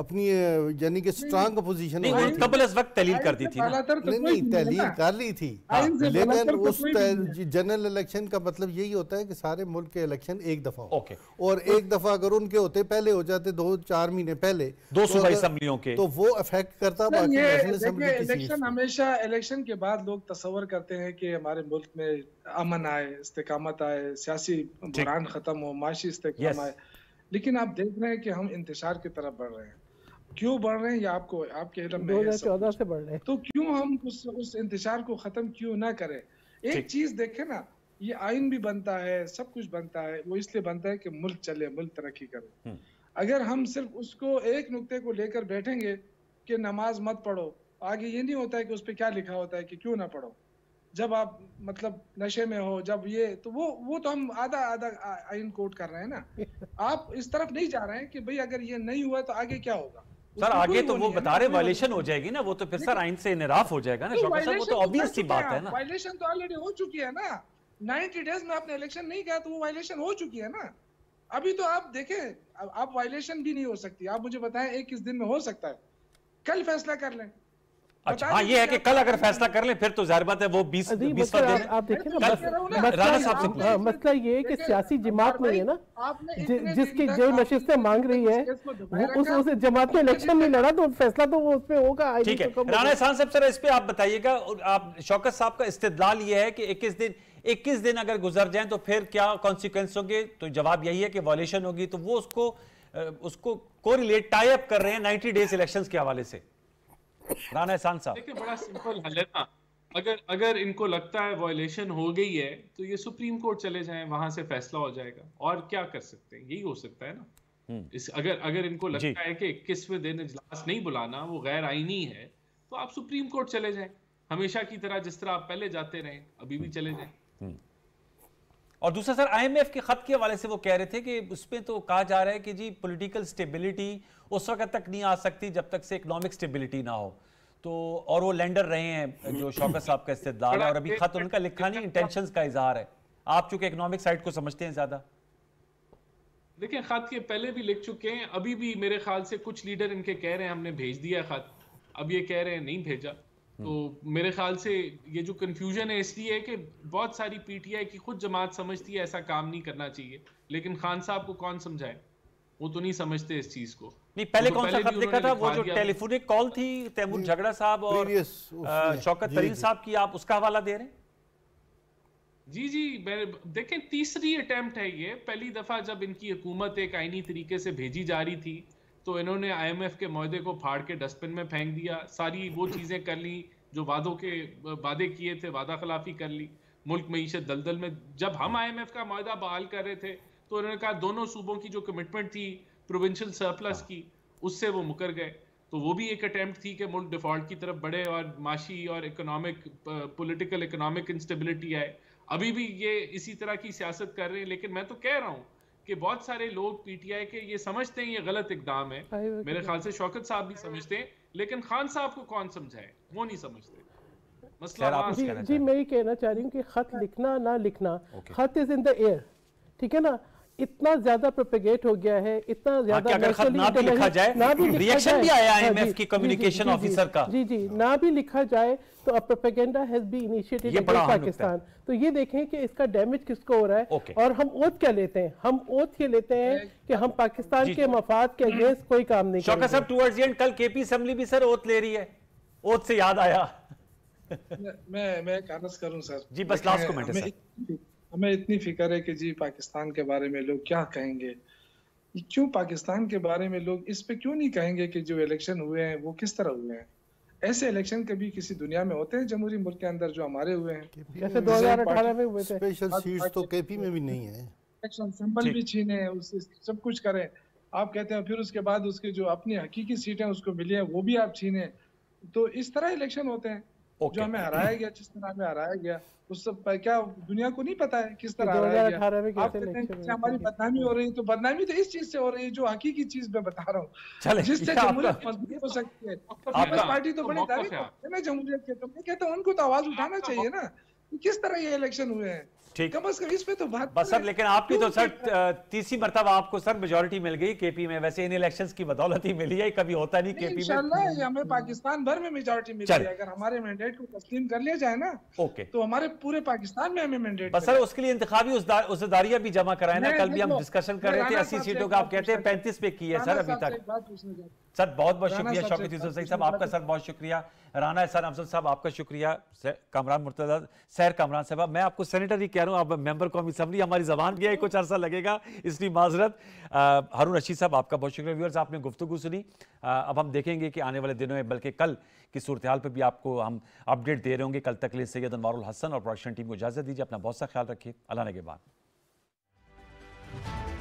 [SPEAKER 2] अपनी यानी कि स्ट्रांग अपोजिशन वक्त
[SPEAKER 1] तहलील कर दी थी तो नहीं नहीं तहलील कर ली
[SPEAKER 2] थी हाँ, लेकिन तो उस जनरल इलेक्शन का मतलब यही होता है कि सारे मुल्क के इलेक्शन एक दफा हो और एक दफा अगर उनके होते पहले हो जाते दो चार महीने पहले दो तो सौ असम्बलियों के तो वो अफेक्ट करता इलेक्शन
[SPEAKER 4] हमेशा इलेक्शन के बाद लोग तस्वर करते हैं कि हमारे मुल्क में अमन आए इस्तेकामत आए सियासी बुरान खत्म हो माशी इस्तेकाम आए लेकिन आप देख रहे हैं कि हम इंतजार की तरफ बढ़ रहे हैं क्यों बढ़ रहे हैं या आपको आपके इलम में 2014 से बढ़ रहे हैं तो क्यों हम उस उस इंतजार को खत्म क्यों ना करें एक चीज देखे ना ये आइन भी बनता है सब कुछ बनता है वो इसलिए बनता है कि मुल्क चले मुल्क तरक्की करे हम्म। अगर हम सिर्फ उसको एक नुकते को लेकर बैठेंगे कि नमाज मत पढ़ो आगे ये नहीं होता है कि उस पर क्या लिखा होता है कि क्यों ना पढ़ो जब आप मतलब नशे में हो जब ये तो वो वो तो हम आधा आधा आइन कोट कर रहे हैं ना आप इस तरफ नहीं जा रहे हैं कि भाई अगर ये नहीं हुआ तो आगे क्या होगा
[SPEAKER 1] सर आगे तो वो बता रहे वायलेशन हो जाएगी ना वो तो फिर सर आइन से निराफ हो जाएगा ना डॉक्टर साहब वो तो ऑब्वियस सी बात है ना
[SPEAKER 4] वायलेशन तो ऑलरेडी हो चुकी है ना 90 डेज में आपने इलेक्शन नहीं किया तो वो वायलेशन हो चुकी है ना अभी तो आप देखें आप वायलेशन भी नहीं हो सकती आप मुझे बताएं एक किस दिन में हो सकता है कल फैसला कर लें
[SPEAKER 1] अच्छा हाँ ये है कि कल अगर फैसला कर ले फिर तो जाहिर बात है वो बीस बीस आप
[SPEAKER 4] देखिए
[SPEAKER 5] ना राणा
[SPEAKER 1] साहब
[SPEAKER 3] से हाँ, मसला ये है कि सियासी जमात में है ना
[SPEAKER 1] जिसकी जो नशिस्तें मांग रही है उस उस जमात में इलेक्शन
[SPEAKER 3] नहीं लड़ा तो फैसला तो वो उस पर होगा ठीक तो है राणा
[SPEAKER 1] साहब सर इस पर आप बताइएगा आप शौकत साहब का इस्तेदाल ये है कि इक्कीस दिन इक्कीस दिन अगर गुजर जाए तो फिर क्या कॉन्सिक्वेंस होंगे तो जवाब यही है कि वॉल्यूशन होगी तो वो उसको उसको कोरिलेट टाई अप कर रहे हैं नाइन्टी डेज इलेक्शन के हवाले से एहसान साहब देखिए
[SPEAKER 5] बड़ा सिंपल हल है ना अगर अगर इनको लगता है वॉयलेशन हो गई है तो ये सुप्रीम कोर्ट चले जाएं वहां से फैसला हो जाएगा और क्या कर सकते हैं यही हो सकता है ना हम्म। इस अगर अगर इनको लगता है कि इक्कीसवें दिन इजलास नहीं बुलाना वो गैर आईनी है तो आप सुप्रीम कोर्ट चले जाएं हमेशा की तरह जिस तरह आप पहले जाते रहे अभी भी चले जाएं हम्म।
[SPEAKER 1] और दूसरा सर आईएमएफ के खत के हवाले से वो कह रहे थे कि उसमें तो कहा जा रहा है कि जी पॉलिटिकल स्टेबिलिटी उस वक्त तक नहीं आ सकती जब तक से इकोनॉमिक स्टेबिलिटी ना हो तो और वो लैंडर रहे हैं जो शौकत साहब का इस्तेदार है और अभी खत उनका लिखा नहीं इंटेंशन का इजहार है आप चूंकि इकोनॉमिक साइड को समझते हैं ज्यादा
[SPEAKER 5] देखिये खत के पहले भी लिख चुके हैं अभी भी मेरे ख्याल से कुछ लीडर इनके कह रहे हैं हमने भेज दिया खत अब ये कह रहे हैं नहीं भेजा तो मेरे ख्याल से ये जो कन्फ्यूजन है इसलिए है कि बहुत सारी पीटीआई की खुद जमात समझती है ऐसा काम नहीं करना चाहिए लेकिन खान साहब को कौन समझाए वो तो नहीं समझते इस चीज को
[SPEAKER 1] नहीं पहले तो कौन सा खत देखा था वो जो टेलीफोनिक कॉल थी तैमूर झगड़ा साहब और शौकत तरीन साहब की आप उसका हवाला दे रहे हैं जी जी मेरे
[SPEAKER 5] देखें तीसरी अटेम्प्ट है ये पहली दफा जब इनकी हुकूमत एक आईनी तरीके से भेजी जा रही थी तो इन्होंने आईएमएफ के महदे को फाड़ के डस्टबिन में फेंक दिया सारी वो चीज़ें कर ली जो वादों के वादे किए थे वादा खिलाफी कर ली मुल्क मीशत दलदल में जब हम आईएमएफ का माह बहाल कर रहे थे तो उन्होंने कहा दोनों सूबों की जो कमिटमेंट थी प्रोविंशियल सरप्लस की उससे वो मुकर गए तो वो भी एक अटैम्प्ट थी कि मुल्क डिफॉल्ट की तरफ बढ़े और माशी और इकोनॉमिक पॉलिटिकल इकोनॉमिक इंस्टेबिलिटी आए अभी भी ये इसी तरह की सियासत कर रहे हैं लेकिन मैं तो कह रहा हूँ कि बहुत सारे लोग पीटीआई के ये समझते हैं ये गलत इकदाम है मेरे ख्याल से शौकत साहब भी समझते हैं लेकिन खान साहब को कौन समझाए वो नहीं समझते मसला जी,
[SPEAKER 3] मैं ये कहना चाह रही हूँ कि खत लिखना ना लिखना खत इज इन द एयर ठीक है ना इतना ज्यादा प्रोपेगेट हो गया है इतना हाँ, ज्यादा ना भी लिखा जाए ना भी रिएक्शन भी आया आईएमएफ हाँ की कम्युनिकेशन ऑफिसर का जी जी ना भी लिखा जाए तो अब propaganda has be initiated Pakistan तो ये देखें कि इसका डैमेज किसको हो रहा है okay. और हम ओथ क्या लेते हैं हम ओथ ये लेते हैं कि हम पाकिस्तान के मफाद के
[SPEAKER 1] अगेंस्ट कोई काम नहीं शौका साहब टूवर्ड्स एंड कल केपी असेंबली भी सर ओथ ले रही है ओथ से याद आया
[SPEAKER 4] मैं मैं कानस करूं सर जी बस लास्ट कमेंट है
[SPEAKER 1] सर हमें इतनी
[SPEAKER 4] फिक्र है कि जी पाकिस्तान के बारे में लोग क्या कहेंगे क्यों पाकिस्तान के बारे में लोग इस पे क्यों नहीं कहेंगे कि जो इलेक्शन हुए हैं वो किस तरह हुए हैं ऐसे इलेक्शन कभी किसी दुनिया में होते हैं जमहूरी मुल्क के अंदर जो हमारे हुए हैं जैसे में हुए तो भी छीने सब कुछ करें आप कहते हैं फिर उसके बाद उसके जो अपनी हकीकी सीटें उसको मिली है वो भी आप छीने तो इस तरह इलेक्शन होते हैं okay. जो हमें हराया गया जिस तरह हमें हराया गया उस सब क्या दुनिया को नहीं पता है किस तरह हराया गया आप कहते हैं हमारी बदनामी हो रही है तो बदनामी तो इस चीज से हो रही है जो हकीकी चीज मैं बता रहा हूँ जिससे जमहूरियत मजबूत हो सकती है पीपल्स पार्टी तो बड़े दावे जमहूरियत के तो मैं कहता हूँ उनको तो आवाज उठाना चाहिए ना किस तरह ये इलेक्शन हुए हैं ठीक कम अज कम इसमें तो बात
[SPEAKER 1] बस सर लेकिन आपकी तो सर तीसरी मरतब आपको सर मेजोरिटी मिल गई केपी में वैसे इन इलेक्शन की बदौलत ही मिली है कभी होता नहीं, नहीं केपी में
[SPEAKER 4] हमें पाकिस्तान भर में मेजोरिटी मिली है अगर हमारे मैंडेट को तस्लीम कर लिया जाए ना ओके तो हमारे पूरे पाकिस्तान में हमें मैंडेट बस सर
[SPEAKER 1] उसके लिए इंतजामी उसदारियां भी जमा कराए ना कल भी हम डिस्कशन कर रहे थे अस्सी सीटों का आप कहते हैं पैंतीस पे की है सर अभी
[SPEAKER 4] तक
[SPEAKER 1] सर बहुत बहुत शुक्रिया शौकत सही साहब आपका सर बहुत शुक्रिया राना एहसान अफजल साहब आपका शुक्रिया कमरान मुर्तजा सैर कामरान साहब मैं आपको सेनेटर ही कह रहा हूँ आप मेंबर कौमी असम्बली हमारी जबान भी है कुछ अरसा लगेगा इसलिए माजरत हारून रशीद साहब आपका बहुत शुक्रिया व्यूअर्स आपने गुफ्तु सुनी आ, अब हम देखेंगे कि आने वाले दिनों में बल्कि कल की सूरत हाल पर भी आपको हम अपडेट दे रहे होंगे कल तक लिए सैद अनवारुल हसन और प्रोडक्शन टीम को इजाज़त दीजिए अपना बहुत सा ख्याल रखिए अल्लाह के बाद